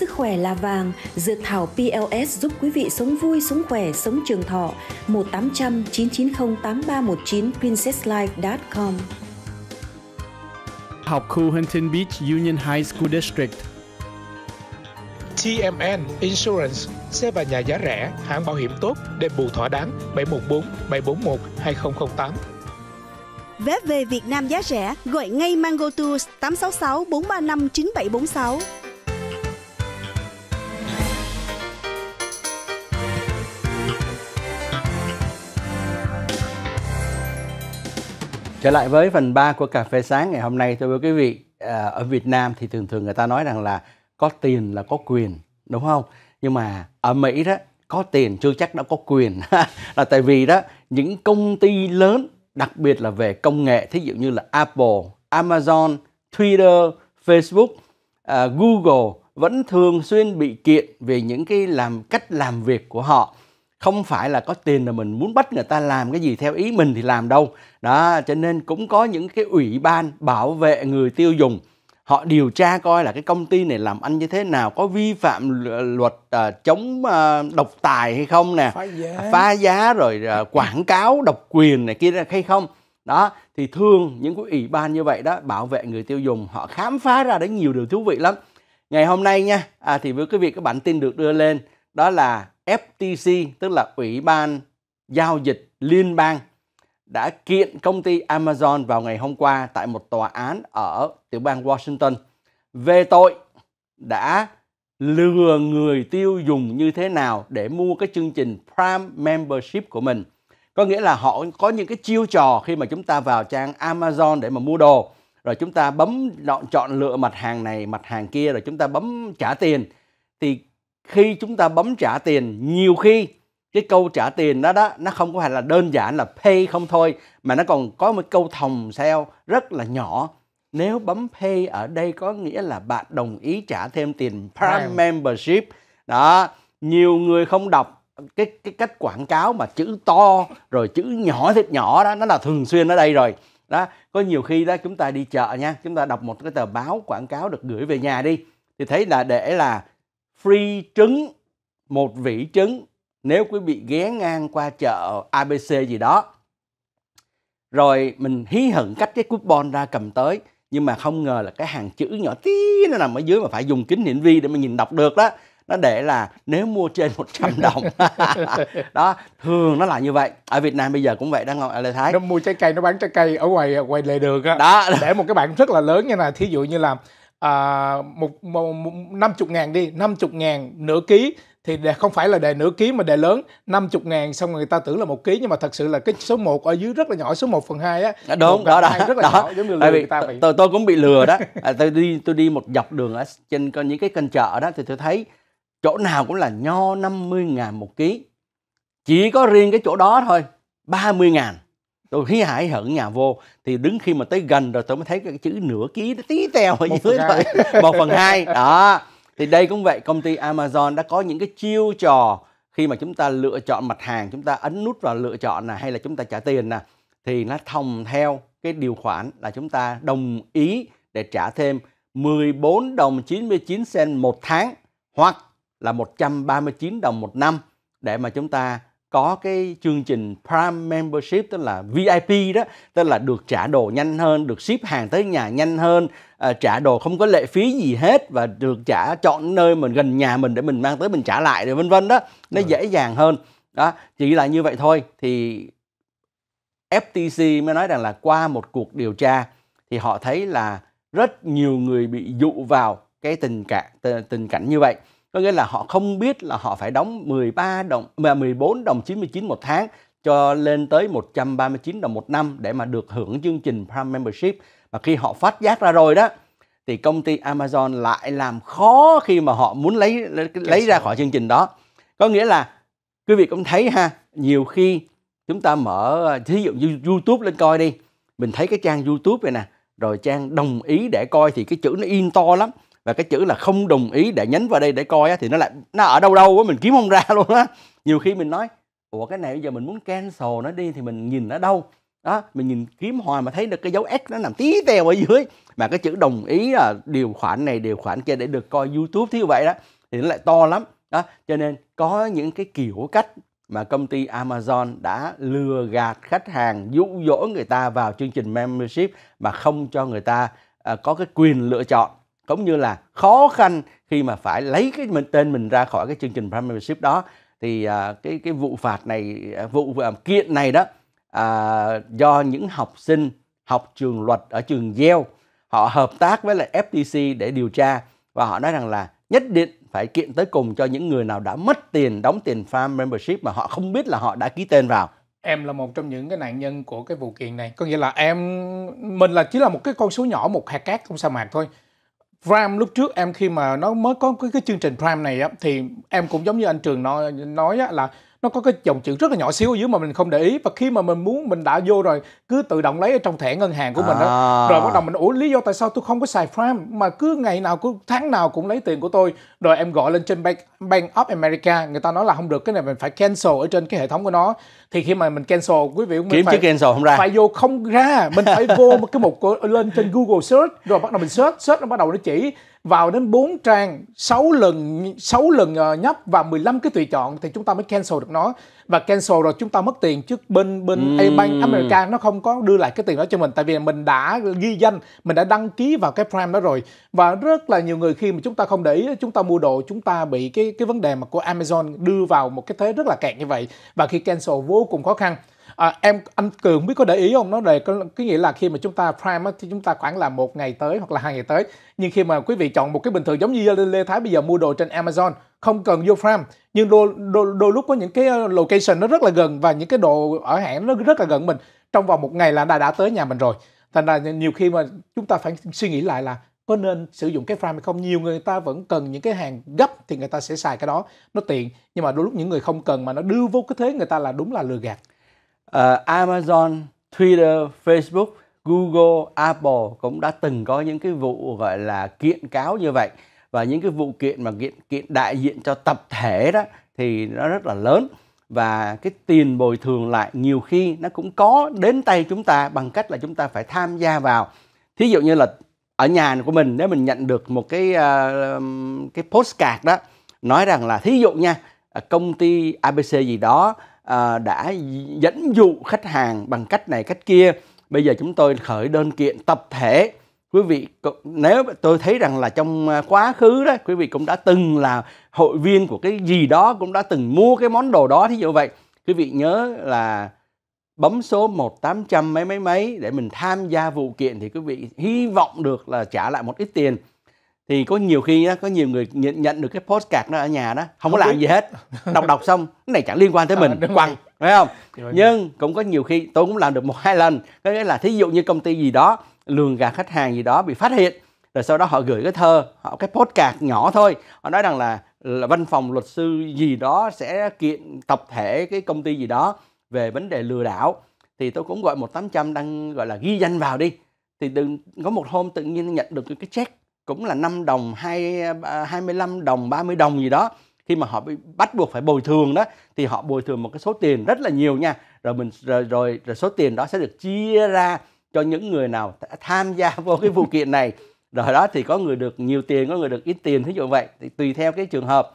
Sức khỏe là vàng, dược thảo PLS giúp quý vị sống vui, sống khỏe, sống trường thọ. 1800 990 8319 princesslife.com Học khu Huntington Beach Union High School District TMN Insurance, xe và nhà giá rẻ, hãng bảo hiểm tốt, đền bù thỏa đáng 714 741 2008. Vé về Việt Nam giá rẻ, gọi ngay Mango Tours 866 435 9746. trở lại với phần 3 của cà phê sáng ngày hôm nay thưa quý vị à, ở Việt Nam thì thường thường người ta nói rằng là có tiền là có quyền đúng không nhưng mà ở Mỹ đó có tiền chưa chắc đã có quyền là tại vì đó những công ty lớn đặc biệt là về công nghệ thí dụ như là Apple, Amazon, Twitter, Facebook, à, Google vẫn thường xuyên bị kiện về những cái làm cách làm việc của họ không phải là có tiền là mình muốn bắt người ta làm cái gì theo ý mình thì làm đâu đó cho nên cũng có những cái ủy ban bảo vệ người tiêu dùng họ điều tra coi là cái công ty này làm ăn như thế nào có vi phạm luật à, chống à, độc tài hay không nè phá giá, à, phá giá rồi à, quảng cáo độc quyền này kia hay không đó thì thường những cái ủy ban như vậy đó bảo vệ người tiêu dùng họ khám phá ra đến nhiều điều thú vị lắm ngày hôm nay nha à, thì với cái việc các bản tin được đưa lên đó là FTC tức là Ủy ban giao dịch liên bang đã kiện công ty Amazon vào ngày hôm qua tại một tòa án ở tiểu bang Washington về tội đã lừa người tiêu dùng như thế nào để mua cái chương trình Prime Membership của mình. Có nghĩa là họ có những cái chiêu trò khi mà chúng ta vào trang Amazon để mà mua đồ, rồi chúng ta bấm chọn lựa mặt hàng này, mặt hàng kia rồi chúng ta bấm trả tiền thì khi chúng ta bấm trả tiền nhiều khi cái câu trả tiền đó đó nó không có phải là đơn giản là pay không thôi mà nó còn có một câu thòng sao rất là nhỏ nếu bấm pay ở đây có nghĩa là bạn đồng ý trả thêm tiền prime membership đó nhiều người không đọc cái cái cách quảng cáo mà chữ to rồi chữ nhỏ thịt nhỏ đó nó là thường xuyên ở đây rồi đó có nhiều khi đó chúng ta đi chợ nha chúng ta đọc một cái tờ báo quảng cáo được gửi về nhà đi thì thấy là để là free trứng một vỉ trứng nếu quý vị ghé ngang qua chợ ABC gì đó rồi mình hí hận cách cái coupon ra cầm tới nhưng mà không ngờ là cái hàng chữ nhỏ tí nó nằm ở dưới mà phải dùng kính hiển vi để mà nhìn đọc được đó nó để là nếu mua trên 100 đồng đó thường nó là như vậy ở Việt Nam bây giờ cũng vậy đang ngồi Lê Thái nó mua trái cây nó bán trái cây ở ngoài ngoài lề đường á đó. đó để một cái bảng rất là lớn như là thí dụ như là à, một, một, một 50 ngàn đi 50 ngàn nửa ký thì đề không phải là đề nửa ký mà đề lớn 50 ngàn xong người ta tưởng là một ký nhưng mà thật sự là cái số 1 ở dưới rất là nhỏ số 1 phần 2 á đúng đó đó rất là đó. nhỏ giống như lừa người ta vậy tôi cũng bị lừa đó à, tôi đi tôi đi một dọc đường ở trên những cái kênh chợ đó thì tôi thấy chỗ nào cũng là nho 50 ngàn một ký chỉ có riêng cái chỗ đó thôi 30 ngàn tôi hí hải hận nhà vô thì đứng khi mà tới gần rồi tôi mới thấy cái chữ nửa ký nó tí teo ở một dưới thôi một phần hai đó thì đây cũng vậy công ty amazon đã có những cái chiêu trò khi mà chúng ta lựa chọn mặt hàng chúng ta ấn nút vào lựa chọn này hay là chúng ta trả tiền nè thì nó thông theo cái điều khoản là chúng ta đồng ý để trả thêm 14 đồng 99 cent một tháng hoặc là 139 đồng một năm để mà chúng ta có cái chương trình Prime Membership tức là VIP đó tức là được trả đồ nhanh hơn được ship hàng tới nhà nhanh hơn à, trả đồ không có lệ phí gì hết và được trả chọn nơi mình gần nhà mình để mình mang tới mình trả lại rồi vân vân đó nó ừ. dễ dàng hơn đó chỉ là như vậy thôi thì FTC mới nói rằng là qua một cuộc điều tra thì họ thấy là rất nhiều người bị dụ vào cái tình cảnh tình cảnh như vậy có nghĩa là họ không biết là họ phải đóng 13 đồng mà 14 đồng 99 một tháng cho lên tới 139 đồng một năm để mà được hưởng chương trình Prime Membership và khi họ phát giác ra rồi đó thì công ty Amazon lại làm khó khi mà họ muốn lấy lấy ra khỏi chương trình đó có nghĩa là quý vị cũng thấy ha nhiều khi chúng ta mở thí dụ như YouTube lên coi đi mình thấy cái trang YouTube này nè rồi trang đồng ý để coi thì cái chữ nó in to lắm và cái chữ là không đồng ý để nhấn vào đây để coi á, thì nó lại nó ở đâu đâu á mình kiếm không ra luôn á nhiều khi mình nói ủa cái này bây giờ mình muốn cancel nó đi thì mình nhìn nó đâu đó mình nhìn kiếm hoài mà thấy được cái dấu x nó nằm tí teo ở dưới mà cái chữ đồng ý là điều khoản này điều khoản kia để được coi youtube thế như vậy đó thì nó lại to lắm đó cho nên có những cái kiểu cách mà công ty Amazon đã lừa gạt khách hàng dụ dỗ người ta vào chương trình membership mà không cho người ta à, có cái quyền lựa chọn cũng như là khó khăn khi mà phải lấy cái mình, tên mình ra khỏi cái chương trình premiership đó thì uh, cái cái vụ phạt này à, vụ uh, kiện này đó uh, do những học sinh học trường luật ở trường Yale họ hợp tác với lại FTC để điều tra và họ nói rằng là nhất định phải kiện tới cùng cho những người nào đã mất tiền đóng tiền farm membership mà họ không biết là họ đã ký tên vào em là một trong những cái nạn nhân của cái vụ kiện này có nghĩa là em mình là chỉ là một cái con số nhỏ một hạt cát trong sa mạc thôi Prime lúc trước em khi mà nó mới có cái, cái chương trình Prime này á, thì em cũng giống như anh Trường nói nói á, là nó có cái dòng chữ rất là nhỏ xíu ở dưới mà mình không để ý và khi mà mình muốn mình đã vô rồi cứ tự động lấy ở trong thẻ ngân hàng của mình đó à. rồi bắt đầu mình ủa lý do tại sao tôi không có xài frame mà cứ ngày nào cứ tháng nào cũng lấy tiền của tôi rồi em gọi lên trên bank bank of america người ta nói là không được cái này mình phải cancel ở trên cái hệ thống của nó thì khi mà mình cancel quý vị cũng kiếm phải, chứ cancel không ra phải vô không ra mình phải vô một cái mục lên trên google search rồi bắt đầu mình search search nó bắt đầu nó chỉ vào đến 4 trang, 6 lần 6 lần ờ, nhấp và 15 cái tùy chọn thì chúng ta mới cancel được nó và cancel rồi chúng ta mất tiền chứ bên bên mm. A-Bank America nó không có đưa lại cái tiền đó cho mình tại vì mình đã ghi danh, mình đã đăng ký vào cái Prime đó rồi. Và rất là nhiều người khi mà chúng ta không để ý chúng ta mua đồ chúng ta bị cái cái vấn đề mà của Amazon đưa vào một cái thế rất là kẹt như vậy và khi cancel vô cùng khó khăn à, em anh cường biết có để ý không nó đề có, có nghĩa là khi mà chúng ta prime thì chúng ta khoảng là một ngày tới hoặc là hai ngày tới nhưng khi mà quý vị chọn một cái bình thường giống như lê thái bây giờ mua đồ trên amazon không cần vô prime nhưng đôi, đôi, đôi lúc có những cái ờ, location nó rất là gần và những cái đồ ở hãng nó rất là gần mình trong vòng một ngày là đã đã tới nhà mình rồi thành ra nhiều khi mà chúng ta phải suy nghĩ lại là có nên sử dụng cái prime hay không nhiều người ta vẫn cần những cái hàng gấp thì người ta sẽ xài cái đó nó tiện nhưng mà đôi lúc những người không cần mà nó đưa vô cái thế người ta là đúng là lừa gạt uh, Amazon, Twitter, Facebook, Google, Apple cũng đã từng có những cái vụ gọi là kiện cáo như vậy và những cái vụ kiện mà kiện kiện đại diện cho tập thể đó thì nó rất là lớn và cái tiền bồi thường lại nhiều khi nó cũng có đến tay chúng ta bằng cách là chúng ta phải tham gia vào thí dụ như là ở nhà của mình nếu mình nhận được một cái uh, cái postcard đó nói rằng là thí dụ nha công ty ABC gì đó À, đã dẫn dụ khách hàng bằng cách này cách kia bây giờ chúng tôi khởi đơn kiện tập thể quý vị nếu tôi thấy rằng là trong à, quá khứ đó quý vị cũng đã từng là hội viên của cái gì đó cũng đã từng mua cái món đồ đó thí dụ vậy quý vị nhớ là bấm số 1800 mấy mấy mấy để mình tham gia vụ kiện thì quý vị hy vọng được là trả lại một ít tiền thì có nhiều khi đó, có nhiều người nhận, nhận được cái postcard đó ở nhà đó không, không có làm biết. gì hết đọc đọc xong cái này chẳng liên quan tới à, mình à, quăng phải không nhưng cũng có nhiều khi tôi cũng làm được một hai lần có nghĩa là thí dụ như công ty gì đó lường gạt khách hàng gì đó bị phát hiện rồi sau đó họ gửi cái thơ họ cái postcard nhỏ thôi họ nói rằng là, là văn phòng luật sư gì đó sẽ kiện tập thể cái công ty gì đó về vấn đề lừa đảo thì tôi cũng gọi một tám trăm đang gọi là ghi danh vào đi thì đừng có một hôm tự nhiên nhận được cái check cũng là 5 đồng, 2, 25 đồng, 30 đồng gì đó khi mà họ bị bắt buộc phải bồi thường đó thì họ bồi thường một cái số tiền rất là nhiều nha rồi mình rồi rồi, rồi số tiền đó sẽ được chia ra cho những người nào tham gia vào cái vụ kiện này rồi đó thì có người được nhiều tiền có người được ít tiền thí dụ vậy thì tùy theo cái trường hợp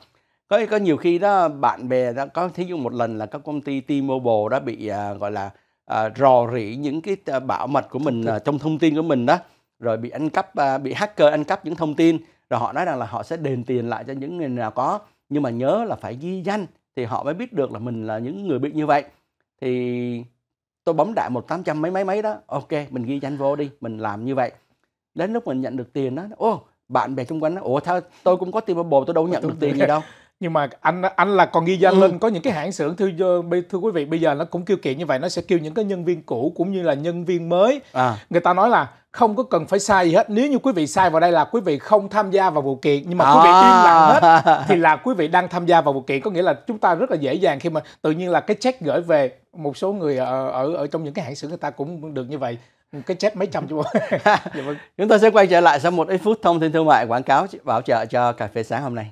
có có nhiều khi đó bạn bè đó có thí dụ một lần là các công ty T-Mobile đó bị à, gọi là à, rò rỉ những cái à, bảo mật của mình à, trong thông tin của mình đó rồi bị ăn cắp à, bị hacker ăn cắp những thông tin rồi họ nói rằng là họ sẽ đền tiền lại cho những người nào có nhưng mà nhớ là phải ghi danh thì họ mới biết được là mình là những người bị như vậy thì tôi bấm đại một tám trăm mấy mấy mấy đó ok mình ghi danh vô đi mình làm như vậy đến lúc mình nhận được tiền đó ô bạn bè xung quanh nó ủa sao tôi cũng có tiền bồ tôi đâu nhận được tiền gì đâu nhưng mà anh anh là còn ghi danh ừ. lên có những cái hãng xưởng thưa ờ, thưa quý vị bây giờ nó cũng kêu kiện như vậy nó sẽ kêu những cái nhân viên cũ cũng như là nhân viên mới à. người ta nói là không có cần phải sai gì hết nếu như quý vị sai vào đây là quý vị không tham gia vào vụ kiện nhưng mà quý vị à. im lặng hết thì là quý vị đang tham gia vào vụ kiện có nghĩa là chúng ta rất là dễ dàng khi mà tự nhiên là cái check gửi về một số người ở ở, ở trong những cái hãng xưởng người ta cũng được như vậy cái chết mấy trăm chú dạ, vâng. chúng tôi sẽ quay trở lại sau một ít phút thông tin thương mại quảng cáo bảo trợ cho cà phê sáng hôm nay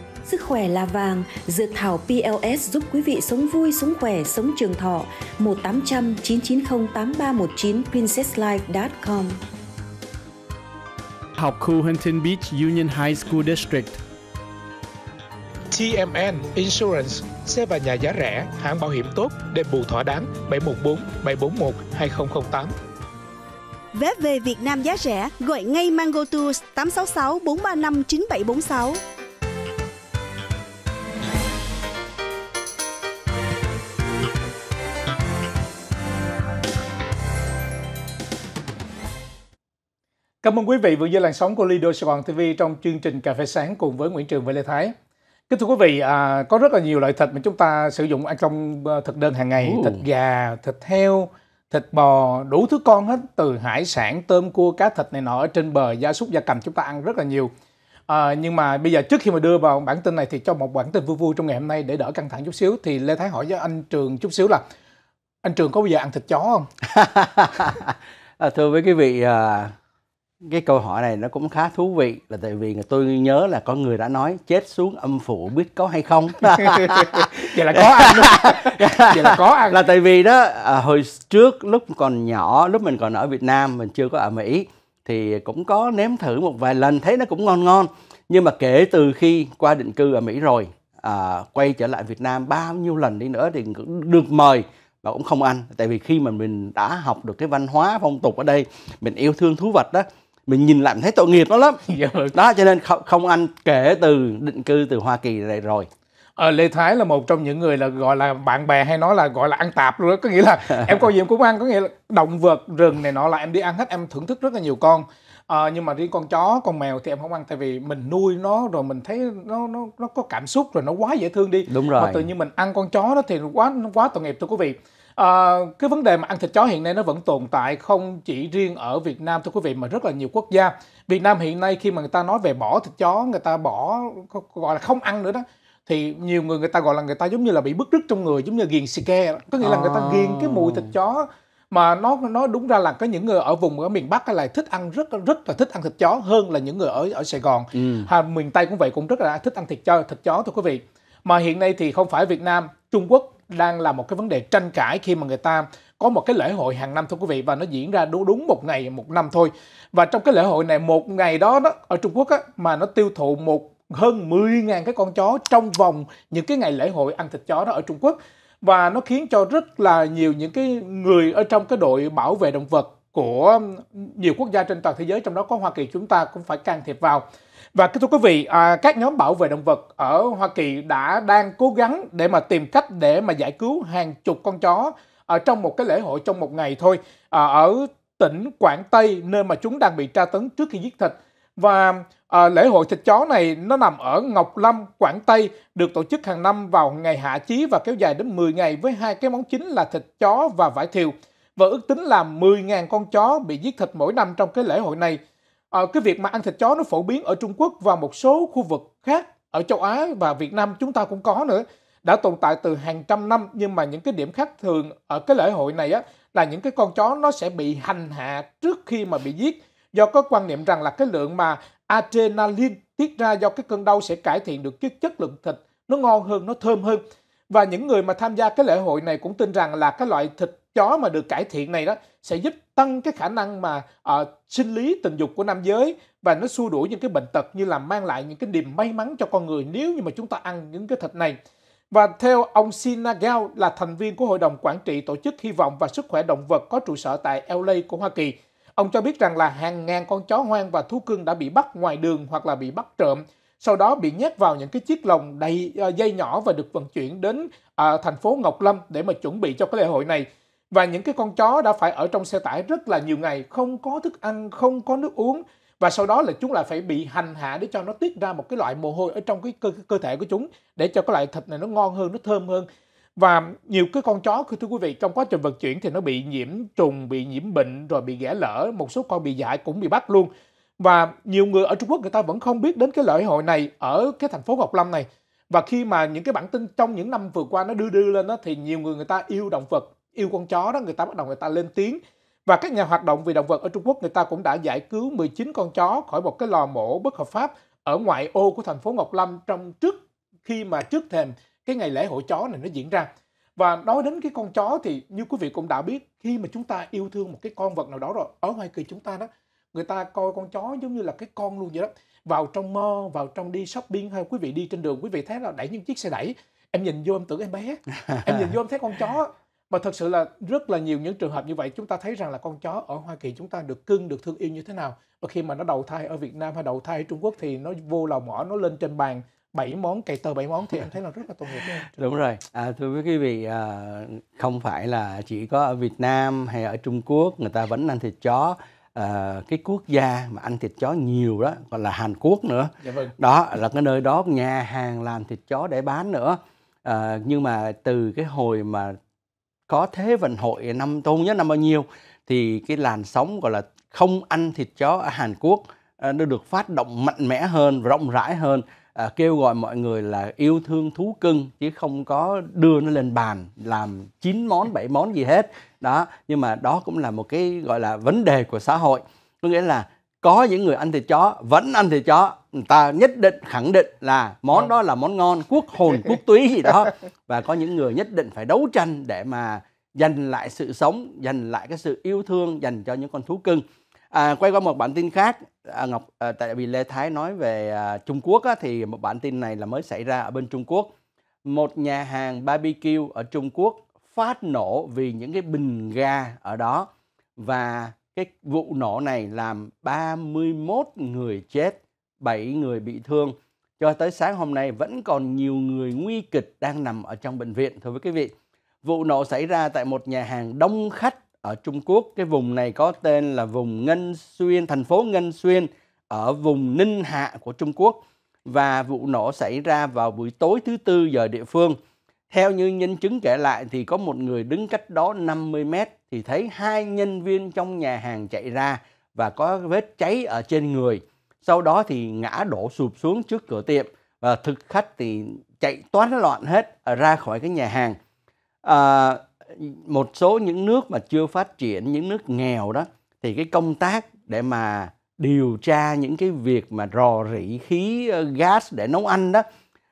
Sức khỏe là vàng, dược thảo PLS giúp quý vị sống vui, sống khỏe, sống trường thọ. 1800 990 8319 princesslife.com Học khu Huntington Beach Union High School District TMN Insurance, xe và nhà giá rẻ, hãng bảo hiểm tốt, đền bù thỏa đáng 714 741 2008. Vé về Việt Nam giá rẻ, gọi ngay Mango Tours 866 435 9746. Cảm ơn quý vị vừa với làn sóng của Lido Sài Gòn TV trong chương trình Cà phê sáng cùng với Nguyễn Trường và Lê Thái. Kính thưa quý vị, à, có rất là nhiều loại thịt mà chúng ta sử dụng ăn trong ờ, thực đơn hàng ngày, Ooh. thịt gà, thịt heo, thịt bò, đủ thứ con hết, từ hải sản, tôm, cua, cá thịt này nọ ở trên bờ, gia súc, gia cầm chúng ta ăn rất là nhiều. À, nhưng mà bây giờ trước khi mà đưa vào bản tin này thì cho một bản tin vui vui trong ngày hôm nay để đỡ căng thẳng chút xíu thì Lê Thái hỏi với anh Trường chút xíu là anh Trường có bao giờ ăn thịt chó không? à, thưa với quý vị, à, cái câu hỏi này nó cũng khá thú vị là tại vì tôi nhớ là có người đã nói chết xuống âm phủ biết có hay không vậy là có ăn vậy là có ăn là tại vì đó à, hồi trước lúc còn nhỏ lúc mình còn ở Việt Nam mình chưa có ở Mỹ thì cũng có nếm thử một vài lần thấy nó cũng ngon ngon nhưng mà kể từ khi qua định cư ở Mỹ rồi à, quay trở lại Việt Nam bao nhiêu lần đi nữa thì cũng được mời mà cũng không ăn tại vì khi mà mình đã học được cái văn hóa phong tục ở đây mình yêu thương thú vật đó mình nhìn lại mình thấy tội nghiệp nó lắm dạ vâng. đó cho nên không, không anh kể từ định cư từ hoa kỳ này rồi ờ, Lê Thái là một trong những người là gọi là bạn bè hay nói là gọi là ăn tạp luôn đó. có nghĩa là em coi gì em cũng ăn có nghĩa là động vật rừng này nọ là em đi ăn hết em thưởng thức rất là nhiều con à, nhưng mà riêng con chó con mèo thì em không ăn tại vì mình nuôi nó rồi mình thấy nó nó nó có cảm xúc rồi nó quá dễ thương đi đúng rồi mà tự nhiên mình ăn con chó đó thì quá quá tội nghiệp thưa quý vị À, cái vấn đề mà ăn thịt chó hiện nay nó vẫn tồn tại không chỉ riêng ở Việt Nam thưa quý vị mà rất là nhiều quốc gia. Việt Nam hiện nay khi mà người ta nói về bỏ thịt chó, người ta bỏ gọi là không ăn nữa đó thì nhiều người người ta gọi là người ta giống như là bị bức rứt trong người giống như ghiền xì ke có nghĩa là người ta ghiền cái mùi thịt chó mà nó nó đúng ra là có những người ở vùng ở miền Bắc là thích ăn rất rất là thích ăn thịt chó hơn là những người ở ở Sài Gòn ừ. ha, miền Tây cũng vậy cũng rất là thích ăn thịt chó thịt chó thưa quý vị mà hiện nay thì không phải Việt Nam Trung Quốc đang là một cái vấn đề tranh cãi khi mà người ta có một cái lễ hội hàng năm thưa quý vị và nó diễn ra đúng đúng một ngày một năm thôi và trong cái lễ hội này một ngày đó, đó ở Trung Quốc á, mà nó tiêu thụ một hơn 10.000 cái con chó trong vòng những cái ngày lễ hội ăn thịt chó đó ở Trung Quốc và nó khiến cho rất là nhiều những cái người ở trong cái đội bảo vệ động vật của nhiều quốc gia trên toàn thế giới trong đó có Hoa Kỳ chúng ta cũng phải can thiệp vào và thưa quý vị, à, các nhóm bảo vệ động vật ở Hoa Kỳ đã đang cố gắng để mà tìm cách để mà giải cứu hàng chục con chó ở trong một cái lễ hội trong một ngày thôi à, ở tỉnh Quảng Tây nơi mà chúng đang bị tra tấn trước khi giết thịt và à, lễ hội thịt chó này nó nằm ở Ngọc Lâm, Quảng Tây được tổ chức hàng năm vào ngày hạ chí và kéo dài đến 10 ngày với hai cái món chính là thịt chó và vải thiều và ước tính là 10.000 con chó bị giết thịt mỗi năm trong cái lễ hội này à, cái việc mà ăn thịt chó nó phổ biến ở Trung Quốc và một số khu vực khác ở châu Á và Việt Nam chúng ta cũng có nữa đã tồn tại từ hàng trăm năm nhưng mà những cái điểm khác thường ở cái lễ hội này á là những cái con chó nó sẽ bị hành hạ trước khi mà bị giết do có quan niệm rằng là cái lượng mà adrenaline tiết ra do cái cơn đau sẽ cải thiện được cái chất lượng thịt nó ngon hơn nó thơm hơn và những người mà tham gia cái lễ hội này cũng tin rằng là cái loại thịt chó mà được cải thiện này đó sẽ giúp tăng cái khả năng mà uh, sinh lý tình dục của nam giới và nó xua đuổi những cái bệnh tật như là mang lại những cái niềm may mắn cho con người nếu như mà chúng ta ăn những cái thịt này. Và theo ông Sinagel là thành viên của Hội đồng Quản trị Tổ chức Hy vọng và Sức khỏe Động vật có trụ sở tại LA của Hoa Kỳ, ông cho biết rằng là hàng ngàn con chó hoang và thú cưng đã bị bắt ngoài đường hoặc là bị bắt trộm, sau đó bị nhét vào những cái chiếc lồng đầy ờ, dây nhỏ và được vận chuyển đến à, thành phố Ngọc Lâm để mà chuẩn bị cho cái lễ hội này. Và những cái con chó đã phải ở trong xe tải rất là nhiều ngày, không có thức ăn, không có nước uống. Và sau đó là chúng lại phải bị hành hạ để cho nó tiết ra một cái loại mồ hôi ở trong cái cơ, cơ thể của chúng để cho cái loại thịt này nó ngon hơn, nó thơm hơn. Và nhiều cái con chó, thưa quý vị, trong quá trình vận chuyển thì nó bị nhiễm trùng, bị nhiễm bệnh, rồi bị ghẻ lở, một số con bị dại cũng bị bắt luôn. Và nhiều người ở Trung Quốc người ta vẫn không biết đến cái lễ hội này ở cái thành phố Ngọc Lâm này. Và khi mà những cái bản tin trong những năm vừa qua nó đưa đưa lên đó, thì nhiều người người ta yêu động vật, yêu con chó đó người ta bắt đầu người ta lên tiếng và các nhà hoạt động vì động vật ở Trung Quốc người ta cũng đã giải cứu 19 con chó khỏi một cái lò mổ bất hợp pháp ở ngoại ô của thành phố Ngọc Lâm trong trước khi mà trước thềm cái ngày lễ hội chó này nó diễn ra. Và nói đến cái con chó thì như quý vị cũng đã biết khi mà chúng ta yêu thương một cái con vật nào đó rồi ở ngoài kỳ chúng ta đó người ta coi con chó giống như là cái con luôn vậy đó vào trong mo vào trong đi shopping hay quý vị đi trên đường quý vị thấy là đẩy những chiếc xe đẩy em nhìn vô em tưởng em bé em nhìn vô em thấy con chó mà thật sự là rất là nhiều những trường hợp như vậy chúng ta thấy rằng là con chó ở Hoa Kỳ chúng ta được cưng, được thương yêu như thế nào. Và khi mà nó đầu thai ở Việt Nam hay đầu thai ở Trung Quốc thì nó vô lò mỏ, nó lên trên bàn bảy món cày tờ bảy món thì em thấy là rất là tội nghiệp đúng, rồi à, thưa quý vị à, không phải là chỉ có ở Việt Nam hay ở Trung Quốc người ta vẫn ăn thịt chó à, cái quốc gia mà ăn thịt chó nhiều đó còn là Hàn Quốc nữa dạ vâng. đó là cái nơi đó nhà hàng làm thịt chó để bán nữa à, nhưng mà từ cái hồi mà có thế vận hội năm tôn nhất năm bao nhiêu thì cái làn sóng gọi là không ăn thịt chó ở Hàn Quốc ờ, nó được phát động mạnh mẽ hơn rộng rãi hơn à, kêu gọi mọi người là yêu thương thú cưng chứ không có đưa nó lên bàn làm chín món bảy món gì hết đó nhưng mà đó cũng là một cái gọi là vấn đề của xã hội có nghĩa là có những người ăn thịt chó vẫn ăn thịt chó người ta nhất định khẳng định là món đó là món ngon quốc hồn quốc túy gì đó và có những người nhất định phải đấu tranh để mà dành lại sự sống dành lại cái sự yêu thương dành cho những con thú cưng à, quay qua một bản tin khác à, ngọc à, tại vì lê thái nói về à, trung quốc á, thì một bản tin này là mới xảy ra ở bên trung quốc một nhà hàng barbecue ở trung quốc phát nổ vì những cái bình ga ở đó và cái vụ nổ này làm 31 người chết, 7 người bị thương. Cho tới sáng hôm nay vẫn còn nhiều người nguy kịch đang nằm ở trong bệnh viện. Thưa quý vị, vụ nổ xảy ra tại một nhà hàng đông khách ở Trung Quốc. Cái vùng này có tên là vùng Ngân Xuyên, thành phố Ngân Xuyên ở vùng Ninh Hạ của Trung Quốc. Và vụ nổ xảy ra vào buổi tối thứ tư giờ địa phương – theo như nhân chứng kể lại thì có một người đứng cách đó 50 mét thì thấy hai nhân viên trong nhà hàng chạy ra và có vết cháy ở trên người. Sau đó thì ngã đổ sụp xuống trước cửa tiệm và thực khách thì chạy toán loạn hết ra khỏi cái nhà hàng. À, một số những nước mà chưa phát triển, những nước nghèo đó thì cái công tác để mà điều tra những cái việc mà rò rỉ khí ờ, gas để nấu ăn đó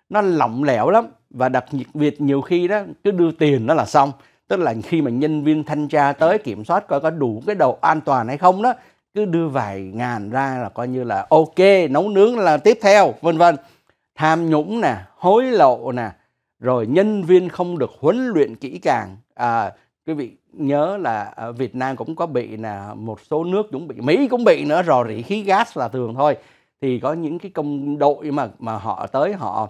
nó lỏng lẻo lắm và đặc biệt nhiều khi đó cứ đưa tiền nó là xong tức là khi mà nhân viên thanh tra tới kiểm soát coi có đủ cái độ an toàn hay không đó cứ đưa vài ngàn ra là coi như là ok nấu nướng là tiếp theo vân vân tham nhũng nè hối lộ nè rồi nhân viên không được huấn luyện kỹ càng à, quý vị nhớ là à, Việt Nam cũng có bị là một số nước cũng bị Mỹ cũng bị nữa rò rỉ khí gas là thường thôi thì có những cái công đội mà mà họ tới họ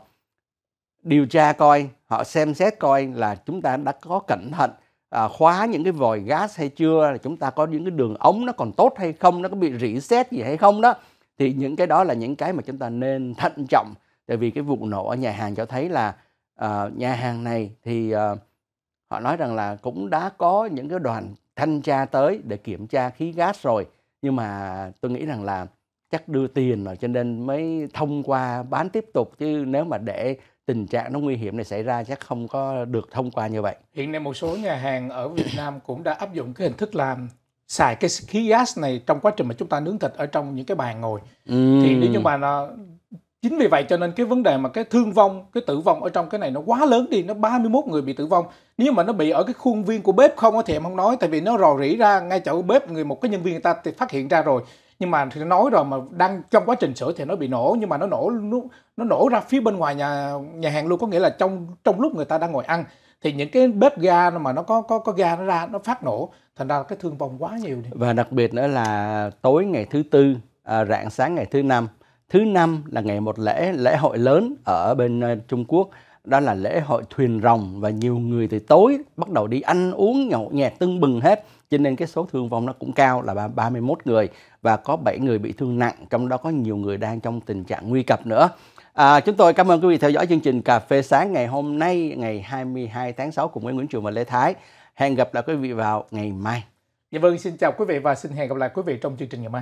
điều tra coi họ xem xét coi là chúng ta đã có cẩn thận à, khóa những cái vòi gas hay chưa là chúng ta có những cái đường ống nó còn tốt hay không nó có bị rỉ sét gì hay không đó thì những cái đó là những cái mà chúng ta nên thận trọng tại vì cái vụ nổ ở nhà hàng cho thấy là uh, nhà hàng này thì uh, họ nói rằng là cũng đã có những cái đoàn thanh tra tới để kiểm tra khí gas rồi nhưng mà tôi nghĩ rằng là chắc đưa tiền rồi cho nên mới thông qua bán tiếp tục chứ nếu mà để tình trạng nó nguy hiểm này xảy ra chắc không có được thông qua như vậy. Hiện nay một số nhà hàng ở Việt Nam cũng đã áp dụng cái hình thức làm xài cái khí gas này trong quá trình mà chúng ta nướng thịt ở trong những cái bàn ngồi. Ừ. Thì nếu như mà nó chính vì vậy cho nên cái vấn đề mà cái thương vong, cái tử vong ở trong cái này nó quá lớn đi, nó 31 người bị tử vong. Nếu mà nó bị ở cái khuôn viên của bếp không thì em không nói tại vì nó rò rỉ ra ngay chỗ bếp người một cái nhân viên người ta thì phát hiện ra rồi nhưng mà thì nói rồi mà đang trong quá trình sửa thì nó bị nổ nhưng mà nó nổ nó, nó nổ ra phía bên ngoài nhà nhà hàng luôn có nghĩa là trong trong lúc người ta đang ngồi ăn thì những cái bếp ga mà nó có có có ga nó ra nó phát nổ thành ra cái thương vong quá nhiều đi. và đặc biệt nữa là tối ngày thứ tư à, rạng sáng ngày thứ năm thứ năm là ngày một lễ lễ hội lớn ở bên à, Trung Quốc đó là lễ hội thuyền rồng và nhiều người thì tối bắt đầu đi ăn uống nhậu nhẹt tưng bừng hết cho nên cái số thương vong nó cũng cao là 31 người và có 7 người bị thương nặng trong đó có nhiều người đang trong tình trạng nguy cập nữa À, chúng tôi cảm ơn quý vị theo dõi chương trình Cà phê sáng ngày hôm nay ngày 22 tháng 6 cùng với Nguyễn Trường và Lê Thái. Hẹn gặp lại quý vị vào ngày mai. Dạ vâng, xin chào quý vị và xin hẹn gặp lại quý vị trong chương trình ngày mai.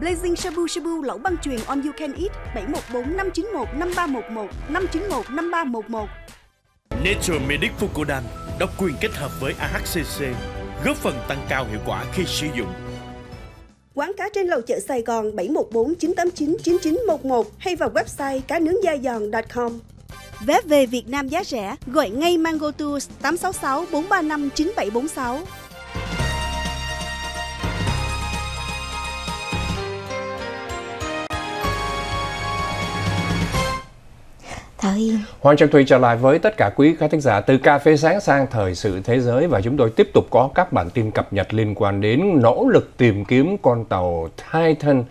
Blazing Shabu Shabu lẩu băng truyền on you can eat 714 591 5311 591 5311. Nature Medic Fucodan độc quyền kết hợp với AHCC góp phần tăng cao hiệu quả khi sử dụng. Quán cá trên lầu chợ Sài Gòn 714 989 9911 hay vào website cá nướng da giòn.com. Vé về Việt Nam giá rẻ, gọi ngay Mango Tours 866 435 9746. Thảo Hiên. Hoàng Trân Thùy trở lại với tất cả quý khán thính giả từ cà phê sáng sang thời sự thế giới và chúng tôi tiếp tục có các bản tin cập nhật liên quan đến nỗ lực tìm kiếm con tàu Titan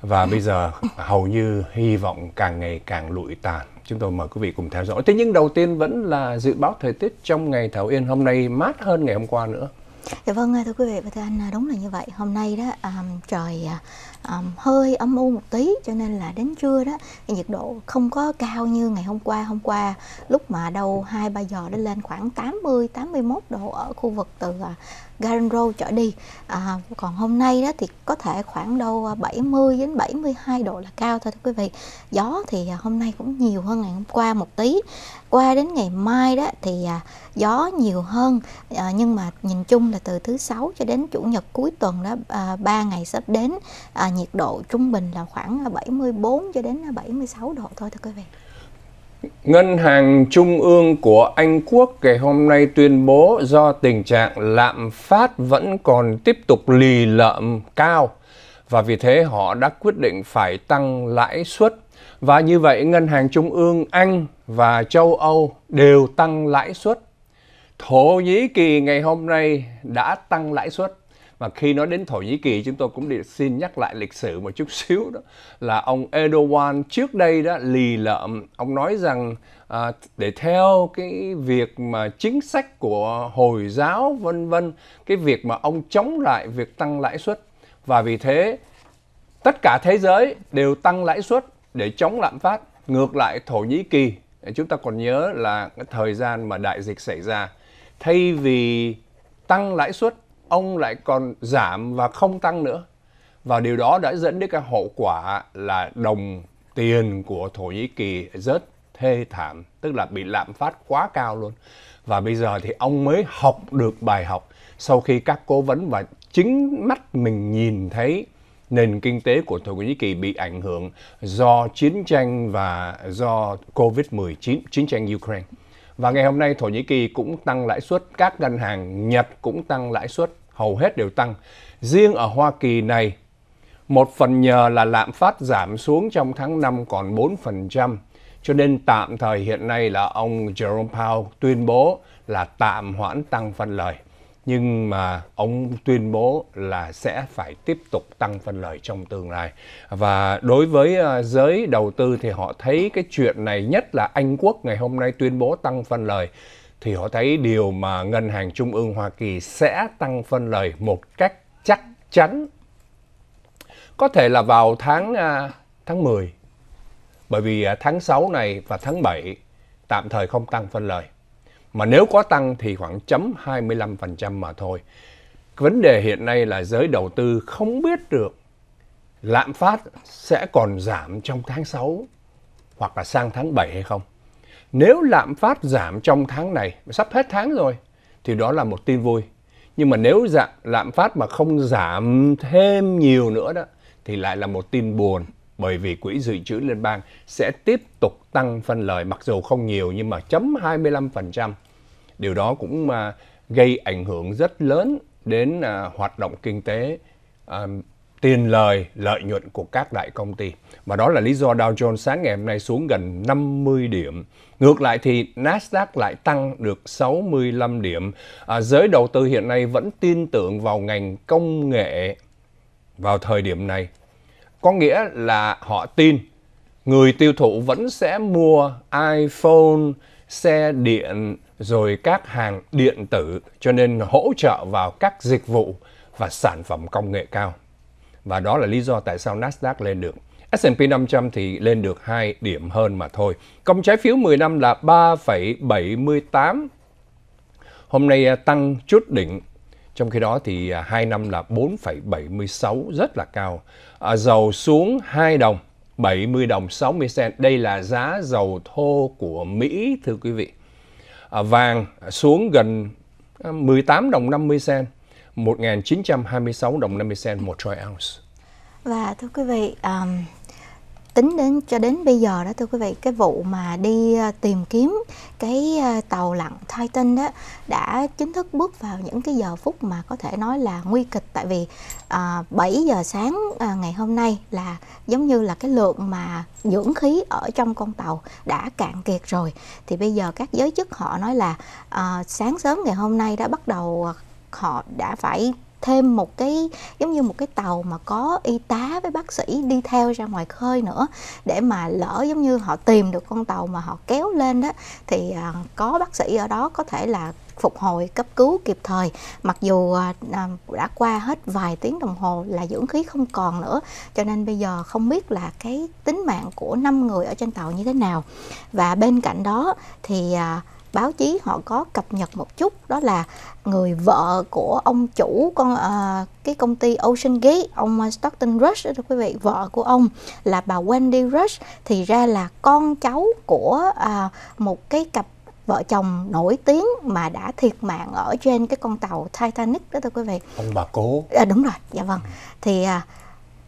và bây giờ hầu như hy vọng càng ngày càng lụi tàn. Chúng tôi mời quý vị cùng theo dõi. Thế nhưng đầu tiên vẫn là dự báo thời tiết trong ngày Thảo Yên hôm nay mát hơn ngày hôm qua nữa. Dạ vâng, thưa quý vị và thưa anh, đúng là như vậy. Hôm nay đó um, trời à, um, hơi âm u một tí cho nên là đến trưa đó nhiệt độ không có cao như ngày hôm qua hôm qua lúc mà đầu 2 3 giờ nó lên khoảng 80 81 độ ở khu vực từ à, Garenro trở đi à, còn hôm nay đó thì có thể khoảng đâu 70 à, đến 72 độ là cao thôi thưa quý vị gió thì à, hôm nay cũng nhiều hơn ngày hôm qua một tí qua đến ngày mai đó thì à, gió nhiều hơn à, nhưng mà nhìn chung là từ thứ sáu cho đến chủ nhật cuối tuần đó à, 3 ngày sắp đến à, nhiệt độ trung bình là khoảng 74 à, cho đến 76 độ thôi thưa quý vị Ngân hàng Trung ương của Anh Quốc ngày hôm nay tuyên bố do tình trạng lạm phát vẫn còn tiếp tục lì lợm cao và vì thế họ đã quyết định phải tăng lãi suất. Và như vậy Ngân hàng Trung ương Anh và châu Âu đều tăng lãi suất. Thổ Nhĩ Kỳ ngày hôm nay đã tăng lãi suất và khi nói đến Thổ Nhĩ Kỳ chúng tôi cũng để xin nhắc lại lịch sử một chút xíu đó là ông Erdogan trước đây đó lì lợm ông nói rằng à, để theo cái việc mà chính sách của hồi giáo vân vân cái việc mà ông chống lại việc tăng lãi suất và vì thế tất cả thế giới đều tăng lãi suất để chống lạm phát ngược lại Thổ Nhĩ Kỳ chúng ta còn nhớ là cái thời gian mà đại dịch xảy ra thay vì tăng lãi suất ông lại còn giảm và không tăng nữa. Và điều đó đã dẫn đến cái hậu quả là đồng tiền của Thổ Nhĩ Kỳ rớt thê thảm, tức là bị lạm phát quá cao luôn. Và bây giờ thì ông mới học được bài học sau khi các cố vấn và chính mắt mình nhìn thấy nền kinh tế của Thổ Nhĩ Kỳ bị ảnh hưởng do chiến tranh và do Covid-19, chiến tranh Ukraine. Và ngày hôm nay Thổ Nhĩ Kỳ cũng tăng lãi suất, các ngân hàng Nhật cũng tăng lãi suất hầu hết đều tăng. Riêng ở Hoa Kỳ này, một phần nhờ là lạm phát giảm xuống trong tháng 5 còn 4%, cho nên tạm thời hiện nay là ông Jerome Powell tuyên bố là tạm hoãn tăng phân lời. Nhưng mà ông tuyên bố là sẽ phải tiếp tục tăng phân lời trong tương lai. Và đối với ờ, giới đầu tư thì họ thấy cái chuyện này nhất là Anh Quốc ngày hôm nay tuyên bố tăng phân lời thì họ thấy điều mà Ngân hàng Trung ương Hoa Kỳ sẽ tăng phân lời một cách chắc chắn. Có thể là vào tháng à, tháng 10. Bởi vì à, tháng 6 này và tháng 7 tạm thời không tăng phân lời. Mà nếu có tăng thì khoảng chấm 25% mà thôi. Vấn đề hiện nay là giới đầu tư không biết được lạm phát sẽ còn giảm trong tháng 6 hoặc là sang tháng 7 hay không. Nếu lạm phát giảm trong tháng này, sắp hết tháng rồi, thì đó là một tin vui. Nhưng mà nếu giảm, dạ, lạm phát mà không giảm thêm nhiều nữa đó, thì lại là một tin buồn bởi vì Quỹ Dự trữ Liên bang sẽ tiếp tục tăng phân lời mặc dù không nhiều nhưng mà chấm 25%. Điều đó cũng à, gây ảnh hưởng rất lớn đến à, hoạt động kinh tế à, tiền lời, lợi nhuận của các đại công ty. Và đó là lý do Dow Jones sáng ngày hôm nay xuống gần 50 điểm. Ngược lại thì Nasdaq lại tăng được 65 điểm. À, giới đầu tư hiện nay vẫn tin tưởng vào ngành công nghệ vào thời điểm này. Có nghĩa là họ tin người tiêu thụ vẫn sẽ mua iPhone, xe điện rồi các hàng điện tử cho nên hỗ trợ vào các dịch vụ và sản phẩm công nghệ cao và đó là lý do tại sao Nasdaq lên được. S&P 500 thì lên được 2 điểm hơn mà thôi. Công trái phiếu 10 năm là 3,78. Hôm nay à, tăng chút đỉnh. Trong khi đó thì 2 à, năm là 4,76 rất là cao. À, dầu xuống 2 đồng, 70 đồng 60 cent. Đây là giá dầu thô của Mỹ thưa quý vị. À, vàng xuống gần 18 à, đồng 50 cent 1.926 đồng 50 cent một troy ounce. Và thưa quý vị, um, tính đến cho đến bây giờ đó thưa quý vị cái vụ mà đi ờ, tìm kiếm cái ờ, tàu lặn Titan đó đã chính thức bước vào những cái giờ phút mà có thể nói là nguy kịch tại vì à, ờ, 7 giờ sáng à, ngày hôm nay là giống như là cái lượng mà dưỡng khí ở trong con tàu đã cạn kiệt rồi thì bây giờ các giới chức họ nói là à, sáng sớm ngày hôm nay đã bắt đầu họ đã phải thêm một cái giống như một cái tàu mà có y tá với bác sĩ đi theo ra ngoài khơi nữa để mà lỡ giống như họ tìm được con tàu mà họ kéo lên đó thì à, có bác sĩ ở đó có thể là phục hồi cấp cứu kịp thời mặc dù à, à, đã qua hết vài tiếng đồng hồ là dưỡng khí không còn nữa cho nên bây giờ không biết là cái tính mạng của năm người ở trên tàu như thế nào và bên cạnh đó thì báo chí họ có cập nhật một chút đó là người vợ của ông chủ con à, cái công ty Ocean Gate ông à, Stockton Rush đó quý vị vợ của ông là bà Wendy Rush thì ra là con cháu của à, một cái cặp vợ chồng nổi tiếng mà đã thiệt mạng ở trên cái con tàu Titanic đó thưa quý vị ông bà cố à, đúng rồi dạ vâng ừ. thì à,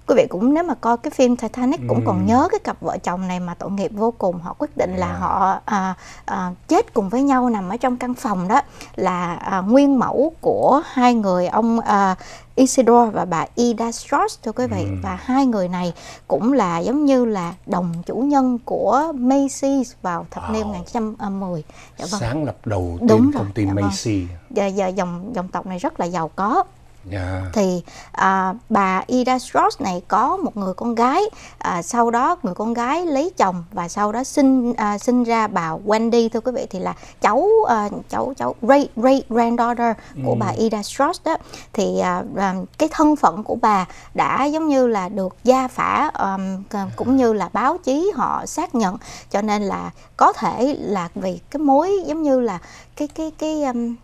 quý vị cũng nếu mà coi cái phim Titanic cũng ừ. còn nhớ cái cặp vợ chồng này mà tội nghiệp vô cùng họ quyết định là họ à, à, chết cùng với nhau nằm ở trong căn phòng đó là à, nguyên mẫu của hai người ông à, Isidore và bà Ida Strauss thưa quý vị ừ. và hai người này cũng là giống như là đồng chủ nhân của Macy's vào thập wow. niên 1910 à, dạ vâng. sáng lập đầu tiên Đúng công ty dạ Macy vâng. giờ, giờ dạ, dạ, dòng dòng tộc này rất là giàu có Yeah. Dạ. thì à, bà Ida Strauss này có một người con gái à, sau đó người con gái lấy chồng và sau đó sinh à, sinh ra bà Wendy thưa quý vị thì là cháu à, cháu cháu great great granddaughter của ừ. bà Ida Strauss đó thì à, à, cái thân phận của bà đã giống như là được gia phả um, cũng như là báo chí họ xác nhận cho nên là có thể là vì cái mối giống như là cái cái cái um,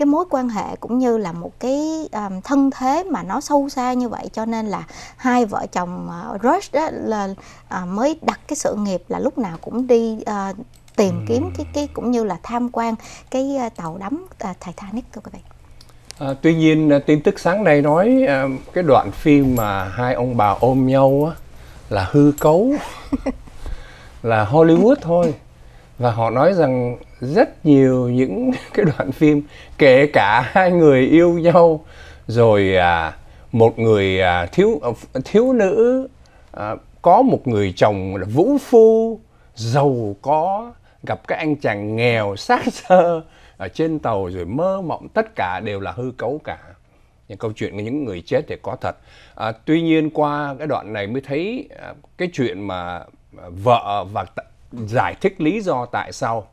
cái mối quan hệ cũng như là một cái um, thân thế mà nó sâu xa như vậy cho nên là hai vợ chồng uh, Rush đó là uh, mới đặt cái sự nghiệp là lúc nào cũng đi uh, tìm ừ. kiếm cái cái cũng như là tham quan cái uh, tàu đắm uh, Titanic thưa quý vị. À, tuy nhiên tin tức sáng nay nói à, cái đoạn phim mà hai ông bà ôm nhau á, là hư cấu là Hollywood thôi và họ nói rằng rất nhiều những cái đoạn phim kể cả hai người yêu nhau rồi à, một người à, thiếu ờ, thiếu nữ à, có một người chồng là vũ phu giàu có gặp các anh chàng nghèo xác sơ ở trên tàu rồi mơ mộng tất cả đều là hư cấu cả những câu chuyện của những người chết thì có thật à, tuy nhiên qua cái đoạn này mới thấy à, cái chuyện mà à, vợ và giải thích lý do tại sao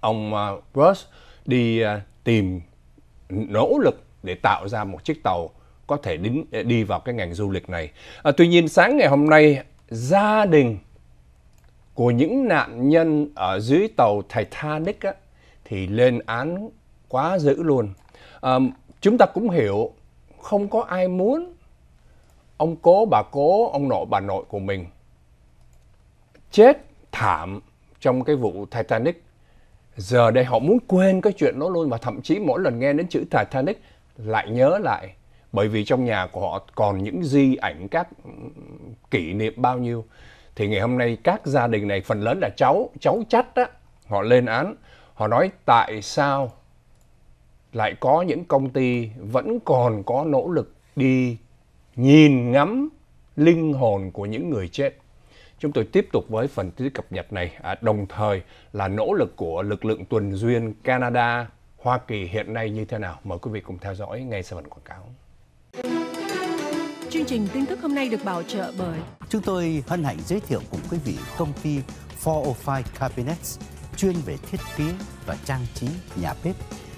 ông uh, à, Bruce đi uh, tìm nỗ lực để tạo ra một chiếc tàu có thể đến à, đi vào cái ngành du lịch này. À, tuy nhiên sáng ngày hôm nay gia đình của những nạn nhân ở dưới tàu Titanic á, thì lên án quá dữ luôn. À, chúng ta cũng hiểu không có ai muốn ông cố bà cố ông nội bà nội của mình chết thảm trong cái vụ Titanic giờ đây họ muốn quên cái chuyện đó luôn và thậm chí mỗi lần nghe đến chữ Titanic lại nhớ lại bởi vì trong nhà của họ còn những di ảnh các kỷ niệm bao nhiêu thì ngày hôm nay các gia đình này phần lớn là cháu cháu chắt á họ lên án họ nói tại sao lại có những công ty vẫn còn có nỗ lực đi nhìn ngắm linh hồn của những người chết Chúng tôi tiếp tục với phần tin cập nhật này, à, đồng thời là nỗ lực của lực lượng tuần duyên Canada, Hoa Kỳ hiện nay như thế nào. Mời quý vị cùng theo dõi ngay sau phần quảng cáo. Chương trình tin tức hôm nay được bảo trợ bởi Chúng tôi hân hạnh giới thiệu cùng quý vị công ty 405 Cabinets chuyên về thiết kế và trang trí nhà bếp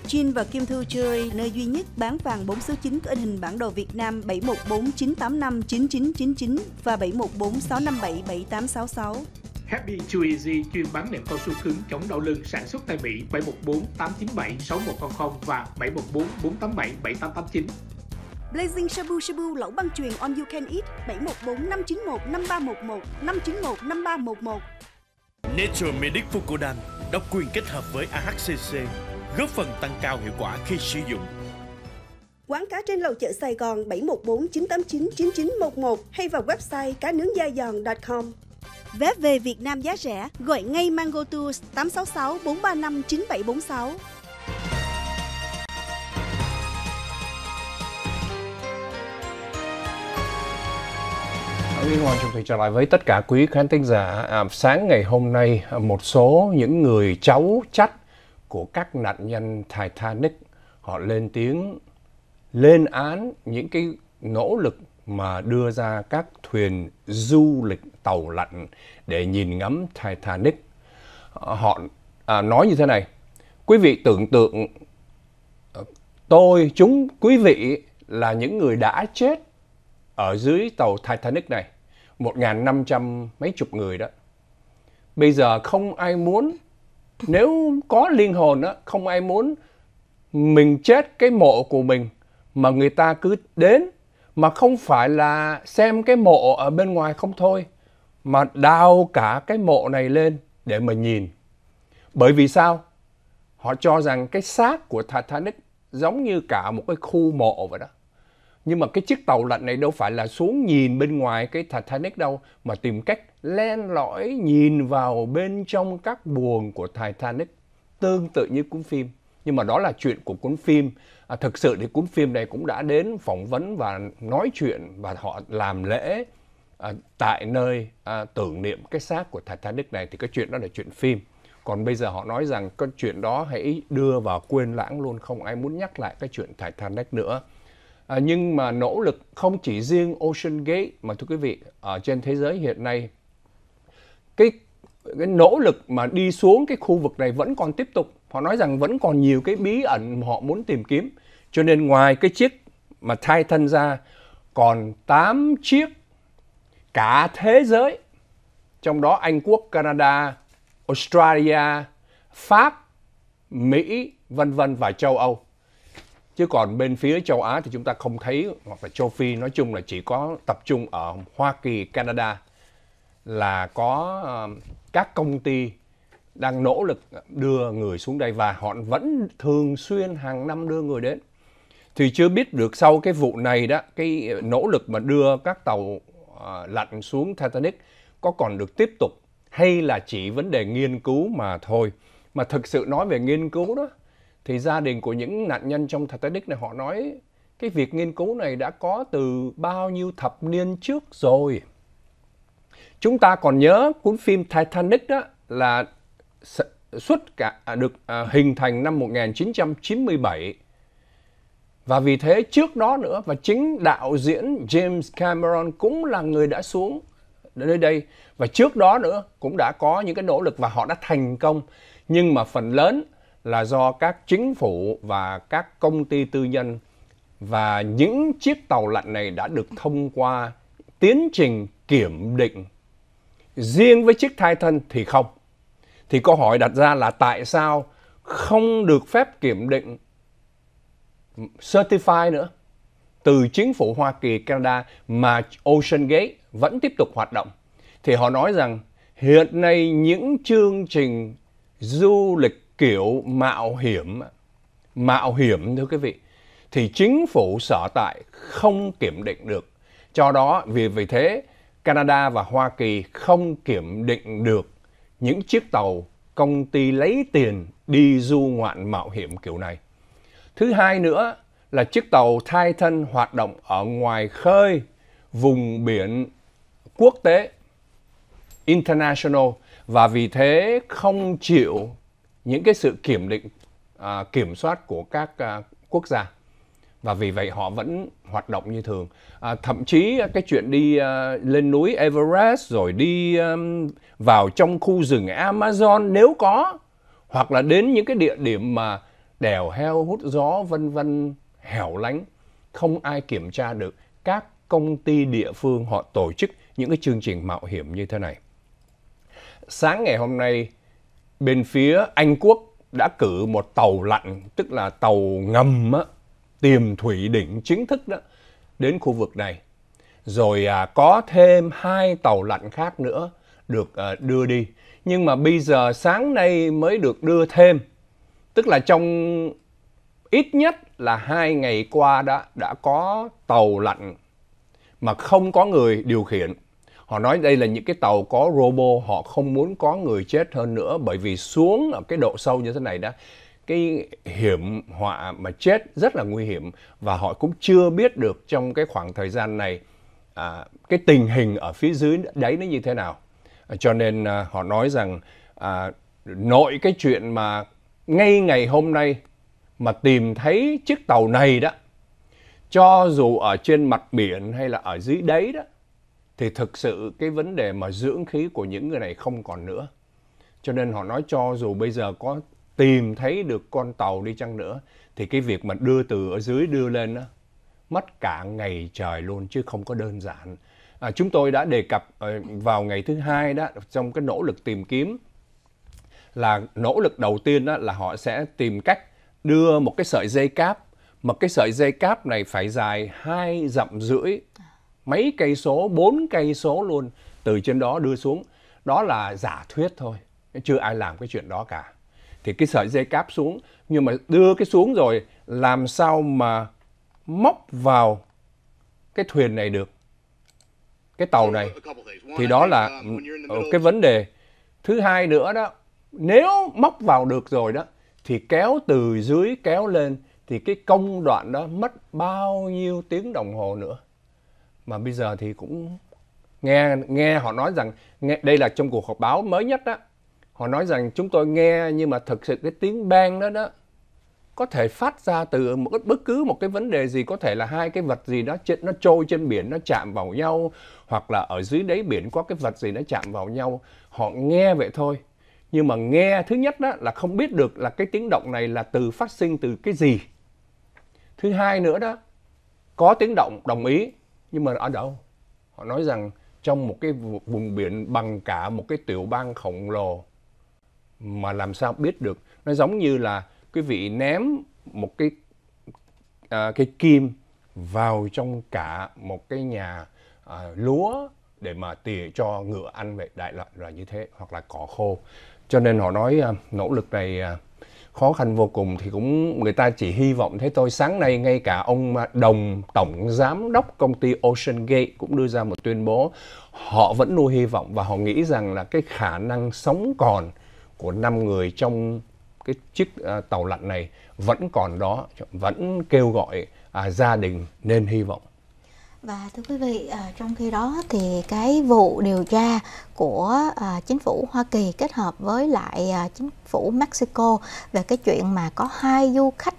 Chin và Kim Thư chơi nơi duy nhất bán vàng 4 số 9 có in hình bản đồ Việt Nam 7149859999 và 7146577866. Happy Too Easy chuyên bán nệm cao su cứng chống đau lưng sản xuất tại Mỹ 714 897 6100 và 714 487 7889. Blazing Shabu Shabu lẩu băng truyền on you can eat 714 591 5311 591 5311. Nature Medic Fukudan độc quyền kết hợp với AHCC góp phần tăng cao hiệu quả khi sử dụng. Quán cá trên lầu chợ Sài Gòn 714 989 9911 hay vào website cá nướng da giòn.com. Vé về Việt Nam giá rẻ, gọi ngay Mango Tours 866 435 9746. Nguyên Hoàng Trùng Thịnh trở lại với tất cả quý khán thính giả. À, sáng ngày hôm nay, một số những người cháu trách của các nạn nhân Titanic. Họ lên tiếng lên án những cái nỗ lực mà đưa ra các thuyền du lịch tàu lặn để nhìn ngắm Titanic. Họ à, nói như thế này, quý vị tưởng tượng tôi, chúng quý vị là những người đã chết ở dưới tàu Titanic này, 1.500 mấy chục người đó. Bây giờ không ai muốn nếu có linh hồn á không ai muốn mình chết cái mộ của mình mà người ta cứ đến mà không phải là xem cái mộ ở bên ngoài không thôi mà đào cả cái mộ này lên để mà nhìn bởi vì sao họ cho rằng cái xác của Titanic giống như cả một cái khu mộ vậy đó nhưng mà cái chiếc tàu lạnh này đâu phải là xuống nhìn bên ngoài cái Titanic đâu, mà tìm cách len lỏi nhìn vào bên trong các buồng của Titanic, tương tự như cuốn phim. Nhưng mà đó là chuyện của cuốn phim. À, thực sự thì cuốn phim này cũng đã đến phỏng vấn và nói chuyện và họ làm lễ à, tại nơi à, tưởng niệm cái xác của Titanic này thì cái chuyện đó là chuyện phim. Còn bây giờ họ nói rằng cái chuyện đó hãy đưa vào quên lãng luôn không ai muốn nhắc lại cái chuyện Titanic nữa. À, nhưng mà nỗ lực không chỉ riêng Ocean Gate mà thưa quý vị ở trên thế giới hiện nay cái cái nỗ lực mà đi xuống cái khu vực này vẫn còn tiếp tục. Họ nói rằng vẫn còn nhiều cái bí ẩn họ muốn tìm kiếm. Cho nên ngoài cái chiếc mà thay thân ra còn 8 chiếc cả thế giới trong đó Anh Quốc, Canada, Australia, Pháp, Mỹ, vân vân và châu Âu chứ còn bên phía châu Á thì chúng ta không thấy hoặc là châu Phi nói chung là chỉ có tập trung ở Hoa Kỳ, Canada là có ờ, các công ty đang nỗ lực đưa người xuống đây và họ vẫn thường xuyên hàng năm đưa người đến. Thì chưa biết được sau cái vụ này đó, cái nỗ lực mà đưa các tàu ờ, lặn xuống Titanic có còn được tiếp tục hay là chỉ vấn đề nghiên cứu mà thôi. Mà thực sự nói về nghiên cứu đó thì gia đình của những nạn nhân trong Titanic này họ nói cái việc nghiên cứu này đã có từ bao nhiêu thập niên trước rồi. Chúng ta còn nhớ cuốn phim Titanic đó là xuất cả à, được à, hình thành năm 1997. Và vì thế trước đó nữa và chính đạo diễn James Cameron cũng là người đã xuống nơi đây và trước đó nữa cũng đã có những cái nỗ lực và họ đã thành công nhưng mà phần lớn là do các chính phủ và các công ty tư nhân và những chiếc tàu lặn này đã được thông qua tiến trình kiểm định. Riêng với chiếc Titan thì không. Thì câu hỏi đặt ra là tại sao không được phép kiểm định certify nữa từ chính phủ Hoa Kỳ, Canada mà Ocean Gate vẫn tiếp tục hoạt động. Thì họ nói rằng hiện nay những chương trình du lịch kiểu mạo hiểm mạo hiểm thưa quý vị thì chính phủ sở tại không kiểm định được cho đó vì vì thế Canada và Hoa Kỳ không kiểm định được những chiếc tàu công ty lấy tiền đi du ngoạn mạo hiểm kiểu này. Thứ hai nữa là chiếc tàu Titan hoạt động ở ngoài khơi vùng biển quốc tế International và vì thế không chịu những cái sự kiểm định à, kiểm soát của các à, quốc gia và vì vậy họ vẫn hoạt động như thường à, thậm chí cái chuyện đi à, lên núi Everest rồi đi à, vào trong khu rừng Amazon nếu có hoặc là đến những cái địa điểm mà đèo heo hút gió vân vân hẻo lánh không ai kiểm tra được các công ty địa phương họ tổ chức những cái chương trình mạo hiểm như thế này sáng ngày hôm nay bên phía Anh quốc đã cử một tàu lặn, tức là tàu ngầm á, tìm thủy đỉnh chính thức đó đến khu vực này. Rồi à, có thêm hai tàu lặn khác nữa được à, đưa đi. Nhưng mà bây giờ sáng nay mới được đưa thêm. Tức là trong ít nhất là hai ngày qua đã đã có tàu lặn mà không có người điều khiển Họ nói đây là những cái tàu có robo, họ không muốn có người chết hơn nữa bởi vì xuống ở cái độ sâu như thế này đó, cái hiểm họa mà chết rất là nguy hiểm và họ cũng chưa biết được trong cái khoảng thời gian này à, cái tình hình ở phía dưới đấy nó như thế nào. À, cho nên à, họ nói rằng à, nội cái chuyện mà ngay ngày hôm nay mà tìm thấy chiếc tàu này đó cho dù ở trên mặt biển hay là ở dưới đáy đó thì thực sự cái vấn đề mà dưỡng khí của những người này không còn nữa. Cho nên họ nói cho dù bây giờ có tìm thấy được con tàu đi chăng nữa thì cái việc mà đưa từ ở dưới đưa lên đó, mất cả ngày trời luôn chứ không có đơn giản. À, chúng tôi đã đề cập ờ, vào ngày thứ hai đó trong cái nỗ lực tìm kiếm là nỗ lực đầu tiên đó là họ sẽ tìm cách đưa một cái sợi dây cáp mà cái sợi dây cáp này phải dài hai dặm rưỡi mấy cây số, bốn cây số luôn từ trên đó đưa xuống. Đó là giả thuyết thôi, chưa ai làm cái chuyện đó cả. Thì cái sợi dây cáp xuống, nhưng mà đưa cái xuống rồi làm sao mà móc vào cái thuyền này được, cái tàu này. Thì đó là ừ, cái vấn đề. Thứ hai nữa đó, nếu móc vào được rồi đó, thì kéo từ dưới kéo lên, thì cái công đoạn đó mất bao nhiêu tiếng đồng hồ nữa mà bây giờ thì cũng nghe nghe họ nói rằng nghe, đây là trong cuộc họp báo mới nhất đó họ nói rằng chúng tôi nghe nhưng mà thực sự cái tiếng bang đó đó có thể phát ra từ một bất cứ một cái vấn đề gì có thể là hai cái vật gì đó trên nó trôi trên biển nó chạm vào nhau hoặc là ở dưới đáy biển có cái vật gì nó chạm vào nhau họ nghe vậy thôi nhưng mà nghe thứ nhất đó là không biết được là cái tiếng động này là từ phát sinh từ cái gì thứ hai nữa đó có tiếng động đồng ý nhưng mà ở đâu họ nói rằng trong một cái vùng biển bằng cả một cái tiểu bang khổng lồ mà làm sao biết được nó giống như là quý vị ném một cái à, cái kim vào trong cả một cái nhà à, lúa để mà tỉa cho ngựa ăn vậy đại loại là như thế hoặc là cỏ khô cho nên họ nói à, nỗ lực này à, khó khăn vô cùng thì cũng người ta chỉ hy vọng thế thôi sáng nay ngay cả ông đồng tổng giám đốc công ty Ocean Gate cũng đưa ra một tuyên bố họ vẫn nuôi hy vọng và họ nghĩ rằng là cái khả năng sống còn của năm người trong cái chiếc à, tàu lặn này vẫn còn đó vẫn kêu gọi à, gia đình nên hy vọng và thưa quý vị à, trong khi đó thì cái vụ điều tra của à, chính phủ Hoa Kỳ kết hợp với lại à, chính phủ Mexico về cái chuyện mà có hai du khách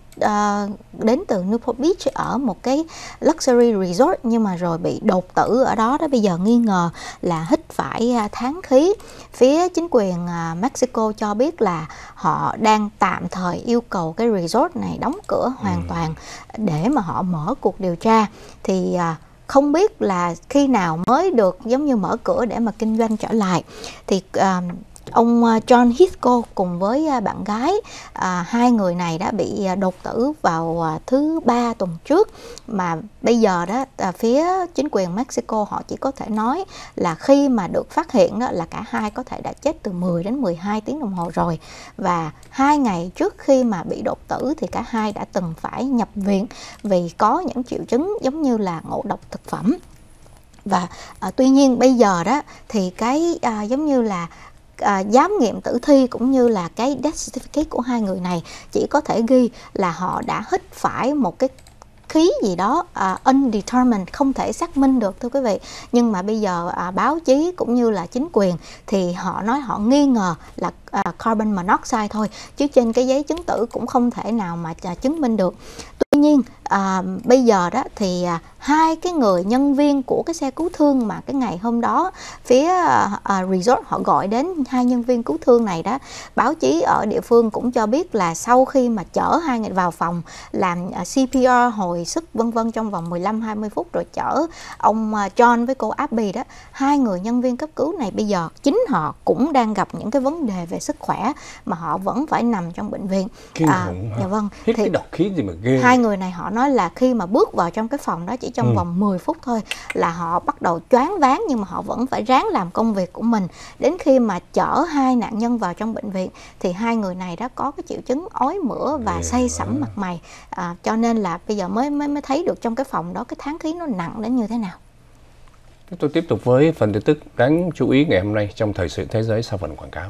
đến từ Newport Beach ở một cái luxury resort nhưng mà rồi bị đột tử ở đó đó bây giờ nghi ngờ là hít phải tháng khí phía chính quyền Mexico cho biết là họ đang tạm thời yêu cầu cái resort này đóng cửa hoàn ừ. toàn để mà họ mở cuộc điều tra thì không biết là khi nào mới được giống như mở cửa để mà kinh doanh trở lại thì uh, ông à, John Hisco cùng với à, bạn gái à, hai người này đã bị à, đột tử vào thứ ba tuần trước mà bây giờ đó à, phía chính quyền Mexico họ chỉ có thể nói là khi mà được phát hiện đó là cả hai có thể đã chết từ 10 đến 12 tiếng đồng hồ rồi và hai ngày trước khi mà bị đột tử thì cả hai đã từng phải nhập viện vì có những triệu chứng giống như là ngộ độc thực phẩm và à, tuy nhiên bây giờ đó thì cái à, giống như là à, giám nghiệm tử thi cũng như là cái death certificate của hai người này chỉ có thể ghi là họ đã hít phải một cái khí gì đó uh, undetermined không thể xác minh được thưa quý vị nhưng mà bây giờ uh, báo chí cũng như là chính quyền thì họ nói họ nghi ngờ là uh, carbon monoxide thôi chứ trên cái giấy chứng tử cũng không thể nào mà chứng minh được tuy nhiên à, bây giờ đó thì à, hai cái người nhân viên của cái xe cứu thương mà cái ngày hôm đó phía à, resort họ gọi đến hai nhân viên cứu thương này đó báo chí ở địa phương cũng cho biết là sau khi mà chở hai người vào phòng làm à, CPR hồi sức vân vân trong vòng 15 20 phút rồi chở ông à, John với cô Abby đó hai người nhân viên cấp cứu này bây giờ chính họ cũng đang gặp những cái vấn đề về sức khỏe mà họ vẫn phải nằm trong bệnh viện Kinh à, dạ vâng Hết thì cái độc khí gì mà ghê hai người này họ nói là khi mà bước vào trong cái phòng đó chỉ trong ừ. vòng 10 phút thôi là họ bắt đầu choáng váng nhưng mà họ vẫn phải ráng làm công việc của mình đến khi mà chở hai nạn nhân vào trong bệnh viện thì hai người này đã có cái triệu chứng ói mửa và yeah. say sẩm mặt mày à, cho nên là bây giờ mới mới mới thấy được trong cái phòng đó cái tháng khí nó nặng đến như thế nào Tôi tiếp tục với phần tin tức đáng chú ý ngày hôm nay trong thời sự thế giới sau phần quảng cáo.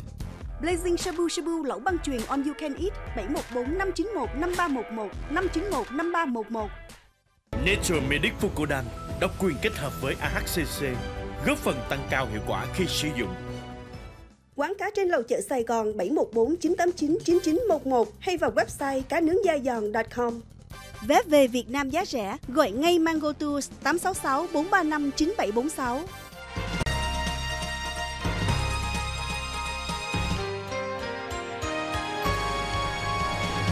Blazing Shabu Shabu lẩu băng truyền on you can eat 714 591 5311 591 5311. Nature Medic Fucodan độc quyền kết hợp với AHCC góp phần tăng cao hiệu quả khi sử dụng. Quán cá trên lầu chợ Sài Gòn 714 989 9911 hay vào website cá nướng da giòn.com. Vé về Việt Nam giá rẻ, gọi ngay Mango Tours 866 435 9746.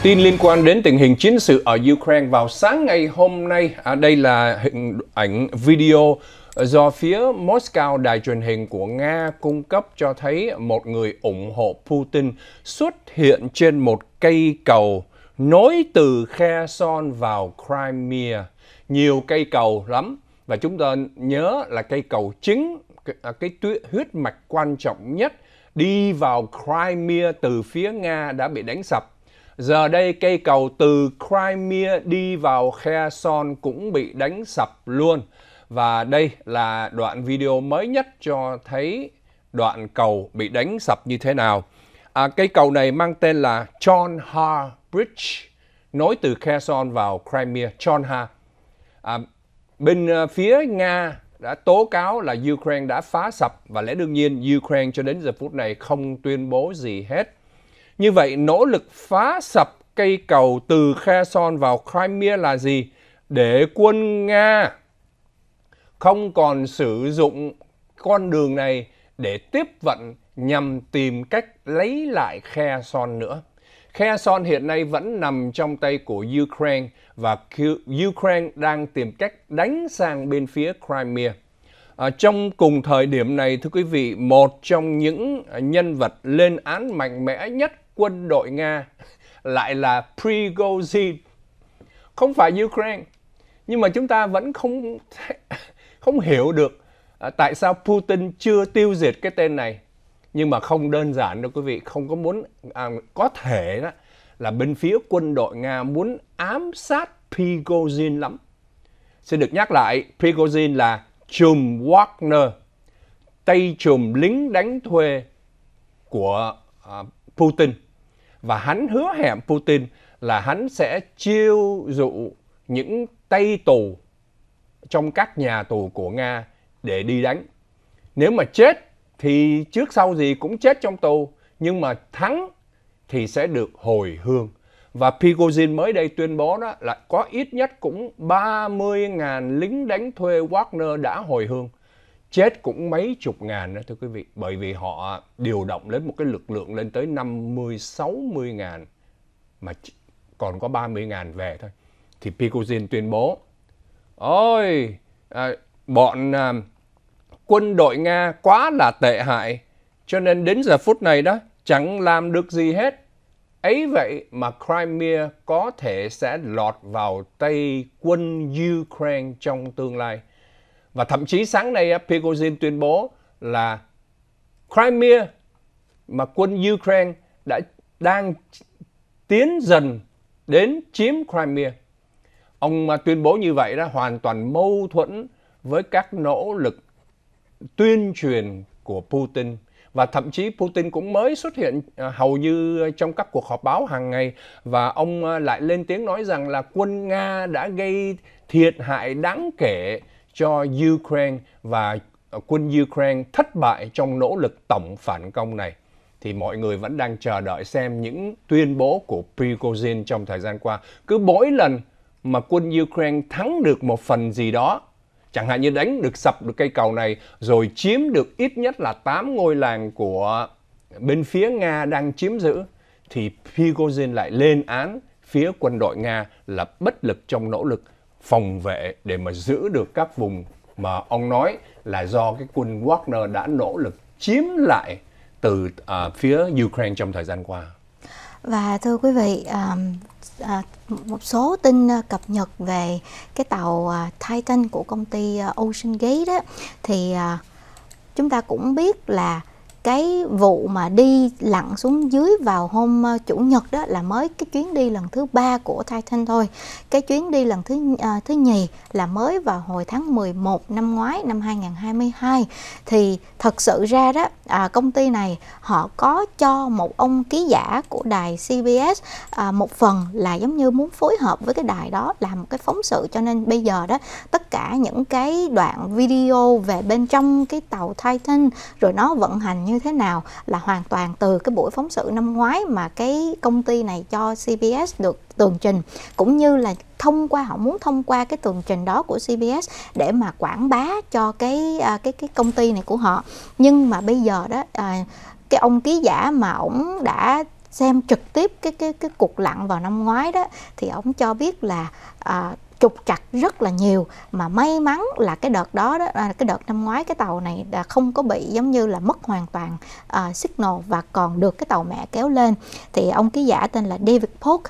Tin liên quan đến tình hình chiến sự ở Ukraine vào sáng ngày hôm nay, à, đây là hình ảnh video do phía Moscow đài truyền hình của Nga cung cấp cho thấy một người ủng hộ Putin xuất hiện trên một cây cầu nối từ Kherson vào Crimea. Nhiều cây cầu lắm và chúng ta nhớ là cây cầu chính cái, à, cái huyết mạch quan trọng nhất đi vào Crimea từ phía Nga đã bị đánh sập Giờ đây cây cầu từ Crimea đi vào Kherson cũng bị đánh sập luôn. Và đây là đoạn video mới nhất cho thấy đoạn cầu bị đánh sập như thế nào. À, cây cầu này mang tên là John Har Bridge, nối từ Kherson vào Crimea, John Har. À, bên à, phía Nga đã tố cáo là Ukraine đã phá sập và lẽ đương nhiên Ukraine cho đến giờ phút này không tuyên bố gì hết như vậy, nỗ lực phá sập cây cầu từ Kherson vào Crimea là gì? Để quân Nga không còn sử dụng con đường này để tiếp vận nhằm tìm cách lấy lại Kherson nữa. Kherson hiện nay vẫn nằm trong tay của Ukraine và Ukraine đang tìm cách đánh sang bên phía Crimea. À, trong cùng thời điểm này, thưa quý vị, một trong những nhân vật lên án mạnh mẽ nhất quân đội Nga lại là Prigozhin. Không phải Ukraine. Nhưng mà chúng ta vẫn không không hiểu được à, tại sao Putin chưa tiêu diệt cái tên này. Nhưng mà không đơn giản đâu quý vị, không có muốn à, có thể đó là bên phía quân đội Nga muốn ám sát Prigozhin lắm. Xin được nhắc lại, Prigozhin là chùm Wagner, tay chùm lính đánh thuê của uh, Putin và hắn hứa hẹn Putin là hắn sẽ chiêu dụ những tay tù trong các nhà tù của Nga để đi đánh. Nếu mà chết thì trước sau gì cũng chết trong tù, nhưng mà thắng thì sẽ được hồi hương. Và pigozin mới đây tuyên bố đó là có ít nhất cũng 30.000 lính đánh thuê Wagner đã hồi hương chết cũng mấy chục ngàn đó thưa quý vị bởi vì họ điều động đến một cái lực lượng lên tới 50 60 ngàn mà còn có 30 ngàn về thôi thì Picozin tuyên bố ôi à, bọn à, quân đội Nga quá là tệ hại cho nên đến giờ phút này đó chẳng làm được gì hết ấy vậy mà Crimea có thể sẽ lọt vào tay quân Ukraine trong tương lai và thậm chí sáng nay Prigozhin tuyên bố là Crimea mà quân Ukraine đã đang tiến dần đến chiếm Crimea. Ông mà tuyên bố như vậy đó hoàn toàn mâu thuẫn với các nỗ lực tuyên truyền của Putin và thậm chí Putin cũng mới xuất hiện à, hầu như trong các cuộc họp báo hàng ngày và ông à, lại lên tiếng nói rằng là quân Nga đã gây thiệt hại đáng kể cho Ukraine và ờ, quân Ukraine thất bại trong nỗ lực tổng phản công này thì mọi người vẫn đang chờ đợi xem những tuyên bố của Prigozhin trong thời gian qua. Cứ mỗi lần mà quân Ukraine thắng được một phần gì đó, chẳng hạn như đánh được sập được cây cầu này rồi chiếm được ít nhất là 8 ngôi làng của bên phía Nga đang chiếm giữ thì Prigozhin lại lên án phía quân đội Nga là bất lực trong nỗ lực phòng vệ để mà giữ được các vùng mà ông nói là do cái quân Wagner đã nỗ lực chiếm lại từ uh, phía Ukraine trong thời gian qua. Và thưa quý vị, um, à, một số tin cập nhật về cái tàu à, Titan của công ty Ocean Gate đó thì à, chúng ta cũng biết là cái vụ mà đi lặn xuống dưới vào hôm ờ, chủ nhật đó là mới cái chuyến đi lần thứ ba của Titan thôi. Cái chuyến đi lần thứ uh, thứ nhì là mới vào hồi tháng 11 năm ngoái năm 2022 thì thật sự ra đó à, công ty này họ có cho một ông ký giả của đài CBS à, một phần là giống như muốn phối hợp với cái đài đó làm một cái phóng sự cho nên bây giờ đó tất cả những cái đoạn video về bên trong cái tàu Titan rồi nó vận hành như thế nào là hoàn toàn từ cái buổi phóng sự năm ngoái mà cái công ty này cho CBS được tường trình cũng như là thông qua họ muốn thông qua cái tường trình đó của CBS để mà quảng bá cho cái à, cái cái công ty này của họ nhưng mà bây giờ đó à, cái ông ký giả mà ổng đã xem trực tiếp cái cái cái cuộc lặn vào năm ngoái đó thì ổng cho biết là à, trục trặc rất là nhiều mà may mắn là cái đợt đó, đó à, cái đợt năm ngoái cái tàu này đã không có bị giống như là mất hoàn toàn uh, signal và còn được cái tàu mẹ kéo lên thì ông ký giả tên là David Polk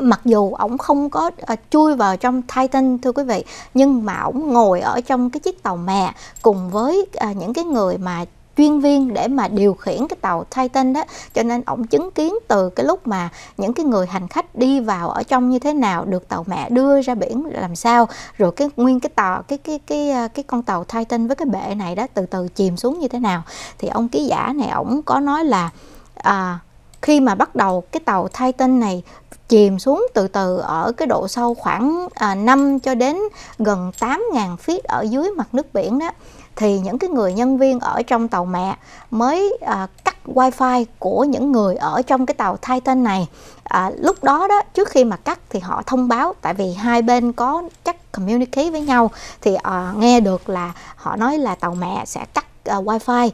mặc dù ổng không có uh, chui vào trong Titan thưa quý vị nhưng mà ổng ngồi ở trong cái chiếc tàu mẹ cùng với uh, những cái người mà chuyên viên để mà điều khiển cái tàu Titan đó cho nên ổng chứng kiến từ cái lúc mà những cái người hành khách đi vào ở trong như thế nào được tàu mẹ đưa ra biển làm sao rồi cái nguyên cái tàu cái cái cái à, cái, con tàu Titan với cái bệ này đó từ từ chìm xuống như thế nào thì ông ký giả này ổng có nói là à, khi mà bắt đầu cái tàu Titan này chìm xuống từ từ ở cái độ sâu khoảng à, 5 cho đến gần 8.000 feet ở dưới mặt nước biển đó thì những cái người nhân viên ở trong tàu mẹ mới à, cắt wifi của những người ở trong cái tàu Titan này à, lúc đó đó trước khi mà cắt thì họ thông báo tại vì hai bên có chắc communicate với nhau thì à, nghe được là họ nói là tàu mẹ sẽ cắt uh, wifi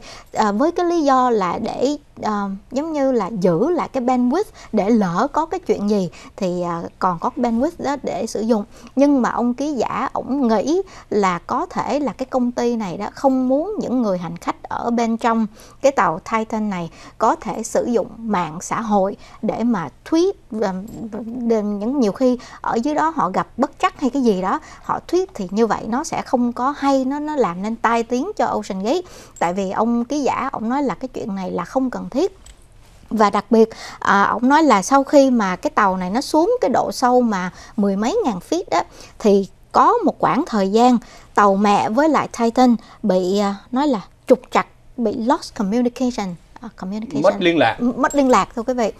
uh, với cái lý do là để uh, giống như là giữ lại cái bandwidth để lỡ có cái chuyện gì thì uh, còn có bandwidth đó để sử dụng nhưng mà ông ký giả ổng nghĩ là có thể là cái công ty này đó không muốn những người hành khách ở bên trong cái tàu Titan này có thể sử dụng mạng xã hội để mà tweet à, những nhiều khi ở dưới đó họ gặp bất chắc hay cái gì đó họ tweet thì như vậy nó sẽ không có hay nó nó làm nên tai tiếng cho Ocean Gate tại vì ông ký giả ông nói là cái chuyện này là không cần cần thiết và đặc biệt à, ông nói là sau khi mà cái tàu này nó xuống cái độ sâu mà mười mấy ngàn feet đó thì có một khoảng thời gian tàu mẹ với lại Titan bị à, nói là trục chặt bị lost communication à, communication mất liên lạc mất liên lạc thôi quý vị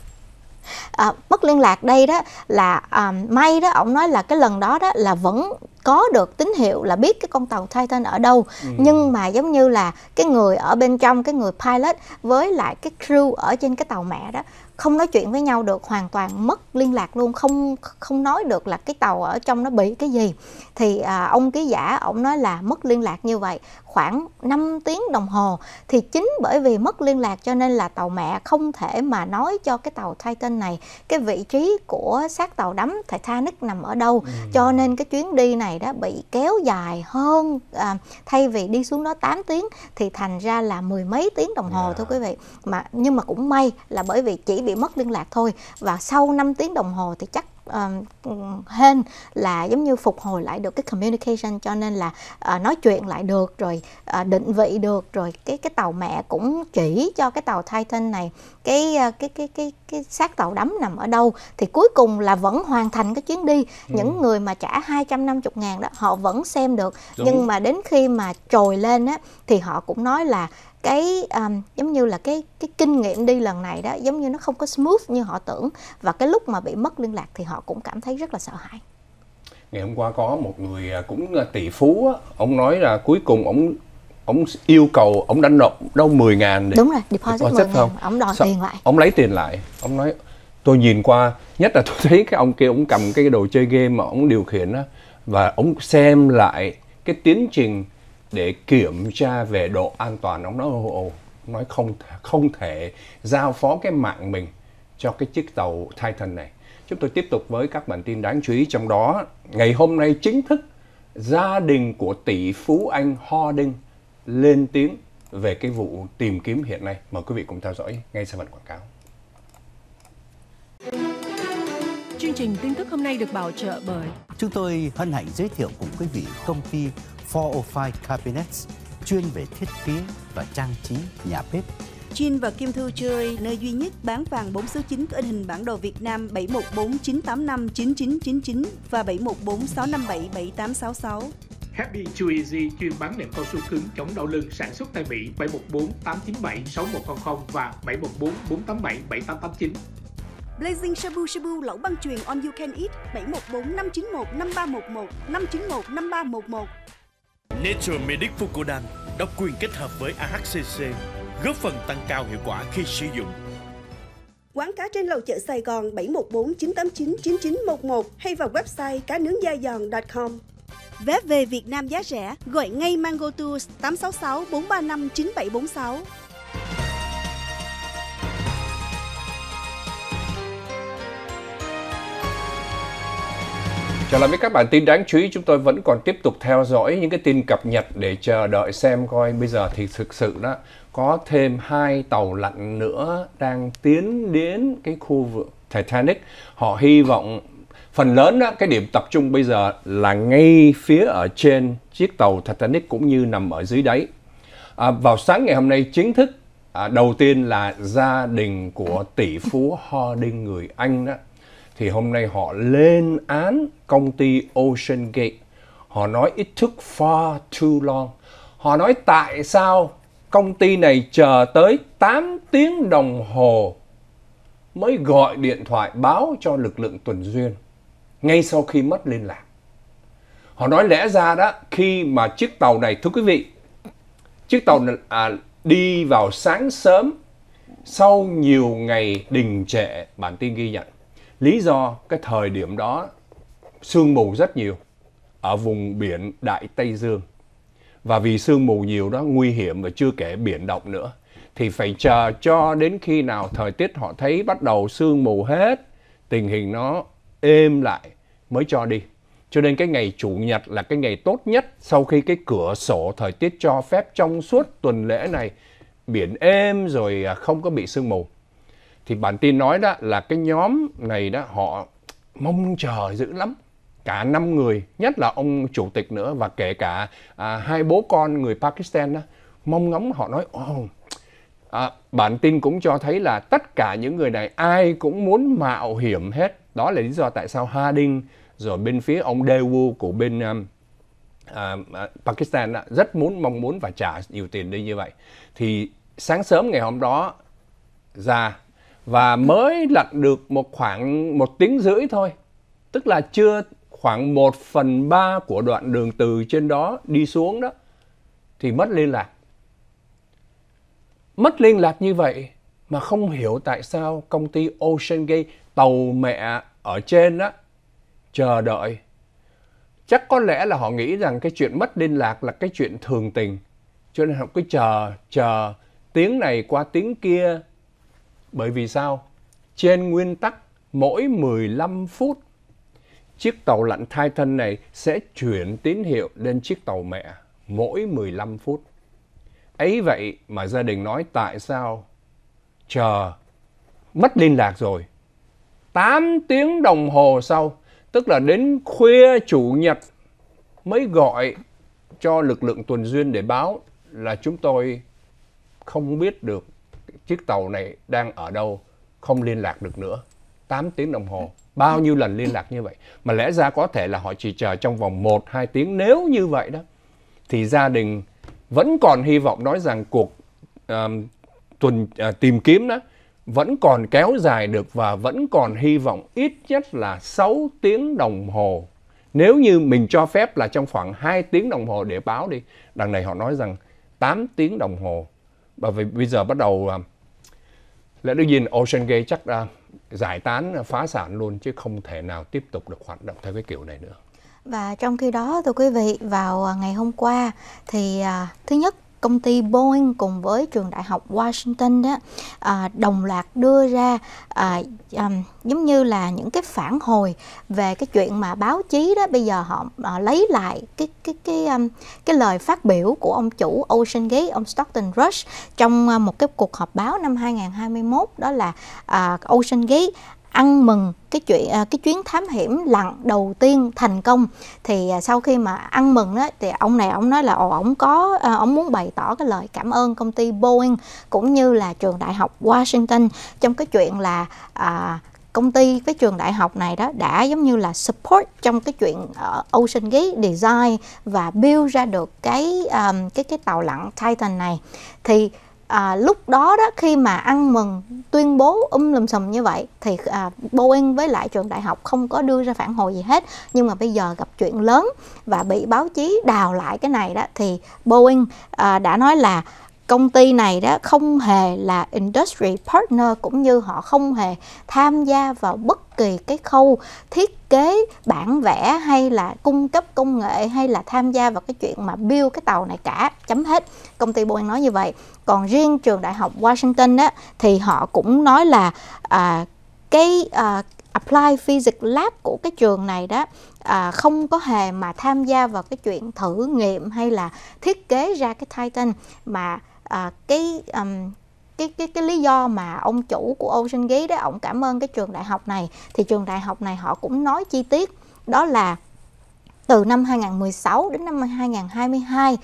à, mất liên lạc đây đó là à, may đó ông nói là cái lần đó đó là vẫn có được tín hiệu là biết cái con tàu Titan ở đâu ừ. nhưng mà giống như là cái người ở bên trong cái người pilot với lại cái crew ở trên cái tàu mẹ đó không nói chuyện với nhau được hoàn toàn mất liên lạc luôn không không nói được là cái tàu ở trong nó bị cái gì thì à, ông ký giả ông nói là mất liên lạc như vậy khoảng 5 tiếng đồng hồ thì chính bởi vì mất liên lạc cho nên là tàu mẹ không thể mà nói cho cái tàu Titan này cái vị trí của xác tàu đắm Titanic nằm ở đâu ừ. cho nên cái chuyến đi này này đó bị kéo dài hơn à, thay vì đi xuống đó 8 tiếng thì thành ra là mười mấy tiếng đồng hồ yeah. thôi dạ. quý vị mà nhưng mà cũng may là bởi vì chỉ bị mất liên lạc thôi và sau 5 tiếng đồng hồ thì chắc um, hên là giống như phục hồi lại được cái communication cho nên là uh, nói chuyện lại được rồi uh, định vị được rồi cái cái tàu mẹ cũng chỉ cho cái tàu Titan này cái uh, cái cái cái cái xác tàu đắm nằm ở đâu thì cuối cùng là vẫn hoàn thành cái chuyến đi ừ. những người mà trả 250 ngàn đó họ vẫn xem được Đúng. nhưng mà đến khi mà trồi lên á thì họ cũng nói là cái um, giống như là cái cái kinh nghiệm đi lần này đó giống như nó không có smooth như họ tưởng và cái lúc mà bị mất liên lạc thì họ cũng cảm thấy rất là sợ hãi ngày hôm qua có một người à, cũng à, tỷ phú ông nói là cuối cùng ông ông yêu cầu ông đã nộp đâu 10 ngàn để đúng rồi deposit, deposit 10 không? ông đòi Sao? tiền lại ông lấy tiền lại ông nói tôi nhìn qua nhất là tôi thấy cái ông kia ông cầm cái đồ chơi game mà ông điều khiển đó và ông xem lại cái tiến trình để kiểm tra về độ an toàn ông nói ồ, nói không không thể giao phó cái mạng mình cho cái chiếc tàu Titan này chúng tôi tiếp tục với các bản tin đáng chú ý trong đó ngày hôm nay chính thức gia đình của tỷ phú Anh Hording lên tiếng về cái vụ tìm kiếm hiện nay mời quý vị cùng theo dõi ngay sau phần quảng cáo Chương trình tin tức hôm nay được bảo trợ bởi Chúng tôi hân hạnh giới thiệu cùng quý vị công ty 405 Cabinets chuyên về thiết kế và trang trí nhà bếp. Chin và Kim Thư chơi nơi duy nhất bán vàng 4 số 9 có in hình bản đồ Việt Nam 7149859999 và 7146577866. Happy Too Easy chuyên bán nệm cao su cứng chống đau lưng sản xuất tại Mỹ 714 897 6100 và 714 487 7889. Blazing Shabu Shabu lẩu băng truyền on you can eat 714 591 5311 591 5311 Nature Medic Fucodan độc quyền kết hợp với AHCC, góp phần tăng cao hiệu quả khi sử dụng. Quán cá trên lầu chợ Sài Gòn 714 989 9911 hay vào website cá nướng da giòn.com. Vé về Việt Nam giá rẻ, gọi ngay Mango Tours 866 435 9746. Trở lại với các bản tin đáng chú ý, chúng tôi vẫn còn tiếp tục theo dõi những cái tin cập nhật để chờ đợi xem coi bây giờ thì thực sự đó có thêm hai tàu lặn nữa đang tiến đến cái khu vực Titanic. Họ hy vọng phần lớn đó, cái điểm tập trung bây giờ là ngay phía ở trên chiếc tàu Titanic cũng như nằm ở dưới đáy. À, vào sáng ngày hôm nay chính thức à, đầu tiên là gia đình của tỷ phú Harding người Anh đó thì hôm nay họ lên án công ty Ocean Gate. Họ nói it took far too long. Họ nói tại sao công ty này chờ tới 8 tiếng đồng hồ mới gọi điện thoại báo cho lực lượng tuần duyên ngay sau khi mất liên lạc. Họ nói lẽ ra đó khi mà chiếc tàu này thưa quý vị, chiếc tàu này, à, đi vào sáng sớm sau nhiều ngày đình trệ bản tin ghi nhận Lý do cái thời điểm đó sương mù rất nhiều ở vùng biển Đại Tây Dương. Và vì sương mù nhiều đó nguy hiểm và chưa kể biển động nữa. Thì phải chờ cho đến khi nào thời tiết họ thấy bắt đầu sương mù hết, tình hình nó êm lại mới cho đi. Cho nên cái ngày Chủ nhật là cái ngày tốt nhất sau khi cái cửa sổ thời tiết cho phép trong suốt tuần lễ này biển êm rồi à, không có bị sương mù thì bản tin nói đó là cái nhóm này đó họ mong chờ dữ lắm cả năm người nhất là ông chủ tịch nữa và kể cả à, hai bố con người Pakistan đó mong ngóng họ nói oh, à, bản tin cũng cho thấy là tất cả những người này ai cũng muốn mạo hiểm hết đó là lý do tại sao Harding rồi bên phía ông Dewu của bên um, à, Pakistan đó, rất muốn mong muốn và trả nhiều tiền đi như vậy thì sáng sớm ngày hôm đó ra và mới lặn được một khoảng một tiếng rưỡi thôi tức là chưa khoảng một phần ba của đoạn đường từ trên đó đi xuống đó thì mất liên lạc mất liên lạc như vậy mà không hiểu tại sao công ty Ocean Gate tàu mẹ ở trên đó chờ đợi chắc có lẽ là họ nghĩ rằng cái chuyện mất liên lạc là cái chuyện thường tình cho nên họ cứ chờ chờ tiếng này qua tiếng kia bởi vì sao? Trên nguyên tắc mỗi 15 phút chiếc tàu lặn Titan này sẽ chuyển tín hiệu lên chiếc tàu mẹ mỗi 15 phút. Ấy vậy mà gia đình nói tại sao chờ mất liên lạc rồi. 8 tiếng đồng hồ sau, tức là đến khuya chủ nhật mới gọi cho lực lượng tuần duyên để báo là chúng tôi không biết được chiếc tàu này đang ở đâu, không liên lạc được nữa. 8 tiếng đồng hồ. Bao nhiêu lần liên lạc như vậy. Mà lẽ ra có thể là họ chỉ chờ trong vòng 1-2 tiếng nếu như vậy đó. Thì gia đình vẫn còn hy vọng nói rằng cuộc uh, tuần uh, tìm kiếm đó vẫn còn kéo dài được và vẫn còn hy vọng ít nhất là 6 tiếng đồng hồ. Nếu như mình cho phép là trong khoảng 2 tiếng đồng hồ để báo đi. Đằng này họ nói rằng 8 tiếng đồng hồ. Bởi vì bây giờ bắt đầu à, lẽ đương nhiên Ocean Gate chắc là giải tán phá sản luôn chứ không thể nào tiếp tục được hoạt động theo cái kiểu này nữa. Và trong khi đó thưa quý vị, vào à, ngày hôm qua thì à, thứ nhất công ty Boeing cùng với trường đại học Washington đó à, đồng loạt đưa ra à, um, giống như là những cái phản hồi về cái chuyện mà báo chí đó bây giờ họ à, lấy lại cái cái cái um, cái lời phát biểu của ông chủ Ocean Gate ông Stockton Rush trong à, một cái cuộc họp báo năm 2021 đó là à, Ocean Gate ăn mừng cái chuyện à, cái chuyến thám hiểm lặn đầu tiên thành công thì à, sau khi mà ăn mừng đó thì ông này ông nói là ồ ông có à, ông muốn bày tỏ cái lời cảm ơn công ty Boeing cũng như là trường đại học Washington trong cái chuyện là à, công ty với trường đại học này đó đã giống như là support trong cái chuyện uh, Ocean Gate design và build ra được cái um, cái cái tàu lặn Titan này thì à, lúc đó đó khi mà ăn mừng tuyên bố um lùm xùm như vậy thì à, Boeing với lại trường đại học không có đưa ra phản hồi gì hết nhưng mà bây giờ gặp chuyện lớn và bị báo chí đào lại cái này đó thì Boeing à, đã nói là công ty này đó không hề là industry partner cũng như họ không hề tham gia vào bất kỳ cái khâu thiết kế bản vẽ hay là cung cấp công nghệ hay là tham gia vào cái chuyện mà build cái tàu này cả chấm hết công ty Boeing nói như vậy còn riêng trường đại học Washington á, thì họ cũng nói là à, cái à, apply physics lab của cái trường này đó à, không có hề mà tham gia vào cái chuyện thử nghiệm hay là thiết kế ra cái titan mà à, cái um, cái cái cái lý do mà ông chủ của Ocean Gate đó ông cảm ơn cái trường đại học này thì trường đại học này họ cũng nói chi tiết đó là từ năm 2016 đến năm 2022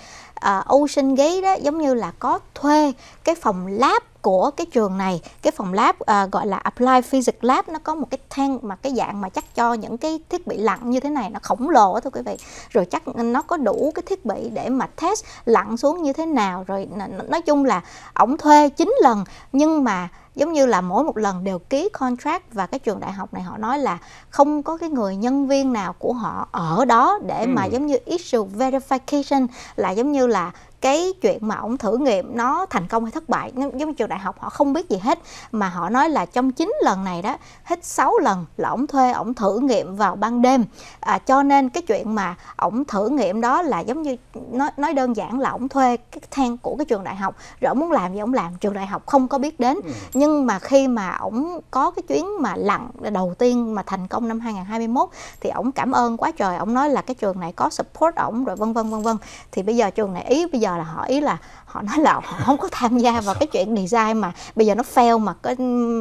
uh, Ocean Gate đó giống như là có thuê cái phòng lab của cái trường này cái phòng lab uh, gọi là Applied Physics Lab nó có một cái thang mà cái dạng mà chắc cho những cái thiết bị lặn như thế này nó khổng lồ đó thưa quý vị rồi chắc nó có đủ cái thiết bị để mà test lặn xuống như thế nào rồi nói chung là ổng thuê 9 lần nhưng mà giống như là mỗi một lần đều ký contract và cái trường đại học này họ nói là không có cái người nhân viên nào của họ ở đó để ừ. mà giống như issue verification là giống như là cái chuyện mà ông thử nghiệm nó thành công hay thất bại giống như trường đại học họ không biết gì hết mà họ nói là trong 9 lần này đó hết 6 lần là ông thuê ông thử nghiệm vào ban đêm à, cho nên cái chuyện mà ông thử nghiệm đó là giống như nói, nói đơn giản là ông thuê cái than của cái trường đại học rồi ông muốn làm gì ông làm trường đại học không có biết đến ừ. nhưng mà khi mà ông có cái chuyến mà lặn đầu tiên mà thành công năm 2021 thì ông cảm ơn quá trời ông nói là cái trường này có support ổng rồi vân vân vân vân thì bây giờ trường này ý bây giờ là họ ý là họ nói là họ không có tham gia vào cái chuyện design mà bây giờ nó fail mà có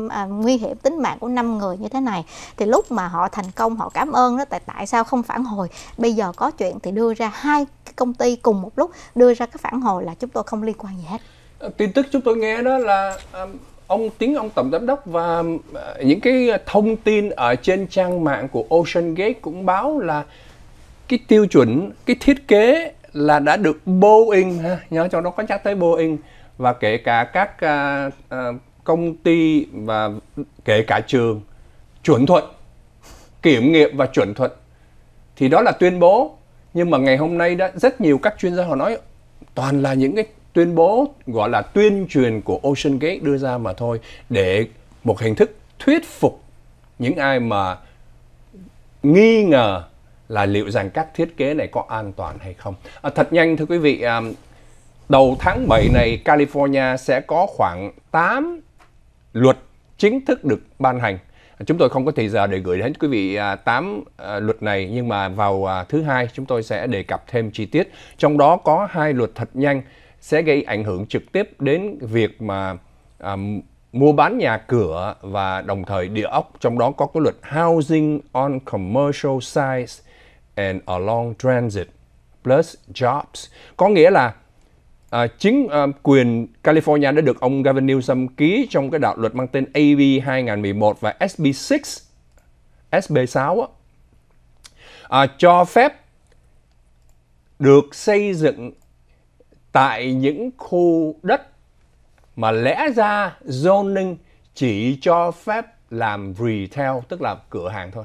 à, nguy hiểm tính mạng của năm người như thế này thì lúc mà họ thành công họ cảm ơn đó tại tại sao không phản hồi bây giờ có chuyện thì đưa ra hai cái công ty cùng một lúc đưa ra cái phản hồi là chúng tôi không liên quan gì hết ờ, tin tức chúng tôi nghe đó là um, ông tiếng ông tổng giám đốc và à, những cái thông tin ở trên trang mạng của Ocean Gate cũng báo là cái tiêu chuẩn cái thiết kế là đã được Boeing ha, nhớ trong đó có nhắc tới Boeing và kể cả các à, à, công ty và kể cả trường chuẩn thuận kiểm nghiệm và chuẩn thuận thì đó là tuyên bố nhưng mà ngày hôm nay đã rất nhiều các chuyên gia họ nói toàn là những cái tuyên bố gọi là tuyên truyền của Ocean Gate đưa ra mà thôi để một hình thức thuyết phục những ai mà nghi ngờ là liệu rằng các thiết kế này có an toàn hay không. À, thật nhanh thưa quý vị, à, đầu tháng 7 này California sẽ có khoảng 8 luật chính thức được ban hành. Chúng tôi không có thời giờ để gửi đến quý vị 8 à, à, luật này nhưng mà vào à, thứ hai chúng tôi sẽ đề cập thêm chi tiết. Trong đó có hai luật thật nhanh sẽ gây ảnh hưởng trực tiếp đến việc mà à, mua bán nhà cửa và đồng thời địa ốc trong đó có cái luật housing on commercial sites and a long transit plus jobs. Có nghĩa là uh, chính uh, quyền California đã được ông Gavin Newsom ký trong cái đạo luật mang tên AB 2011 và SB 6 SB 6 uh, cho phép được xây dựng tại những khu đất mà lẽ ra zoning chỉ cho phép làm retail tức là cửa hàng thôi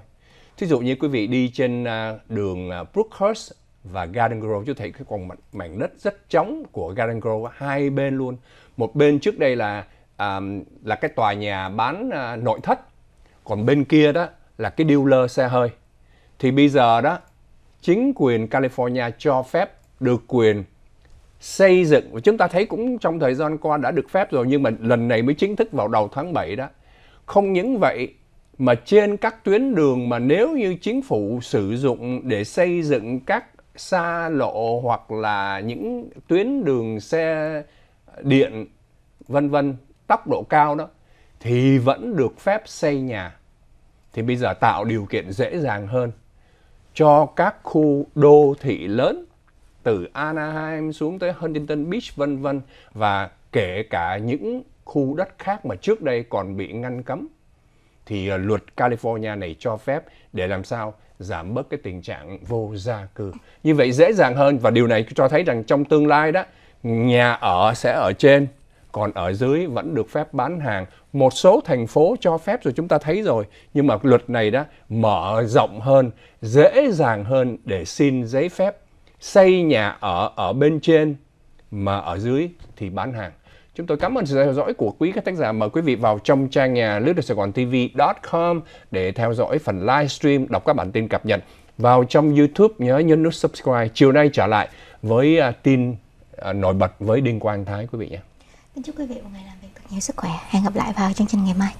thí dụ như quý vị đi trên à, đường à, Brookhurst và Garden Grove chú thấy cái con mảnh đất rất trống của Garden Grove hai bên luôn một bên trước đây là um, là cái tòa nhà bán nội thất còn bên kia đó là cái dealer xe hơi thì bây giờ đó chính quyền California cho phép được quyền xây dựng và chúng ta thấy cũng trong thời gian qua đã được phép rồi nhưng mà lần này mới chính thức vào đầu tháng 7 đó không những vậy mà trên các tuyến đường mà nếu như chính phủ sử dụng để xây dựng các xa lộ hoặc là những tuyến đường xe điện vân vân tốc độ cao đó thì vẫn được phép xây nhà thì bây giờ tạo điều kiện dễ dàng hơn cho các khu đô thị lớn từ Anaheim xuống tới Huntington Beach vân vân và kể cả những khu đất khác mà trước đây còn bị ngăn cấm thì ờ, luật California này cho phép để làm sao giảm bớt cái tình trạng vô gia cư. Như vậy dễ dàng hơn và điều này cho thấy rằng trong tương lai đó nhà ở sẽ ở trên còn ở dưới vẫn được phép bán hàng. Một số thành phố cho phép rồi chúng ta thấy rồi, nhưng mà luật này đó mở rộng hơn, dễ dàng hơn để xin giấy phép xây nhà ở ở bên trên mà ở dưới thì bán hàng. Chúng tôi cảm ơn sự theo dõi của quý các tác giả. Mời quý vị vào trong trang nhà lướt được Sài Gòn TV.com để theo dõi phần livestream đọc các bản tin cập nhật. Vào trong YouTube nhớ nhấn nút subscribe. Chiều nay trở lại với à, tin à, nổi bật với Đinh Quang Thái quý vị nhé. Kính chúc quý vị một ngày làm việc thật nhiều sức khỏe. Hẹn gặp lại vào chương trình ngày mai.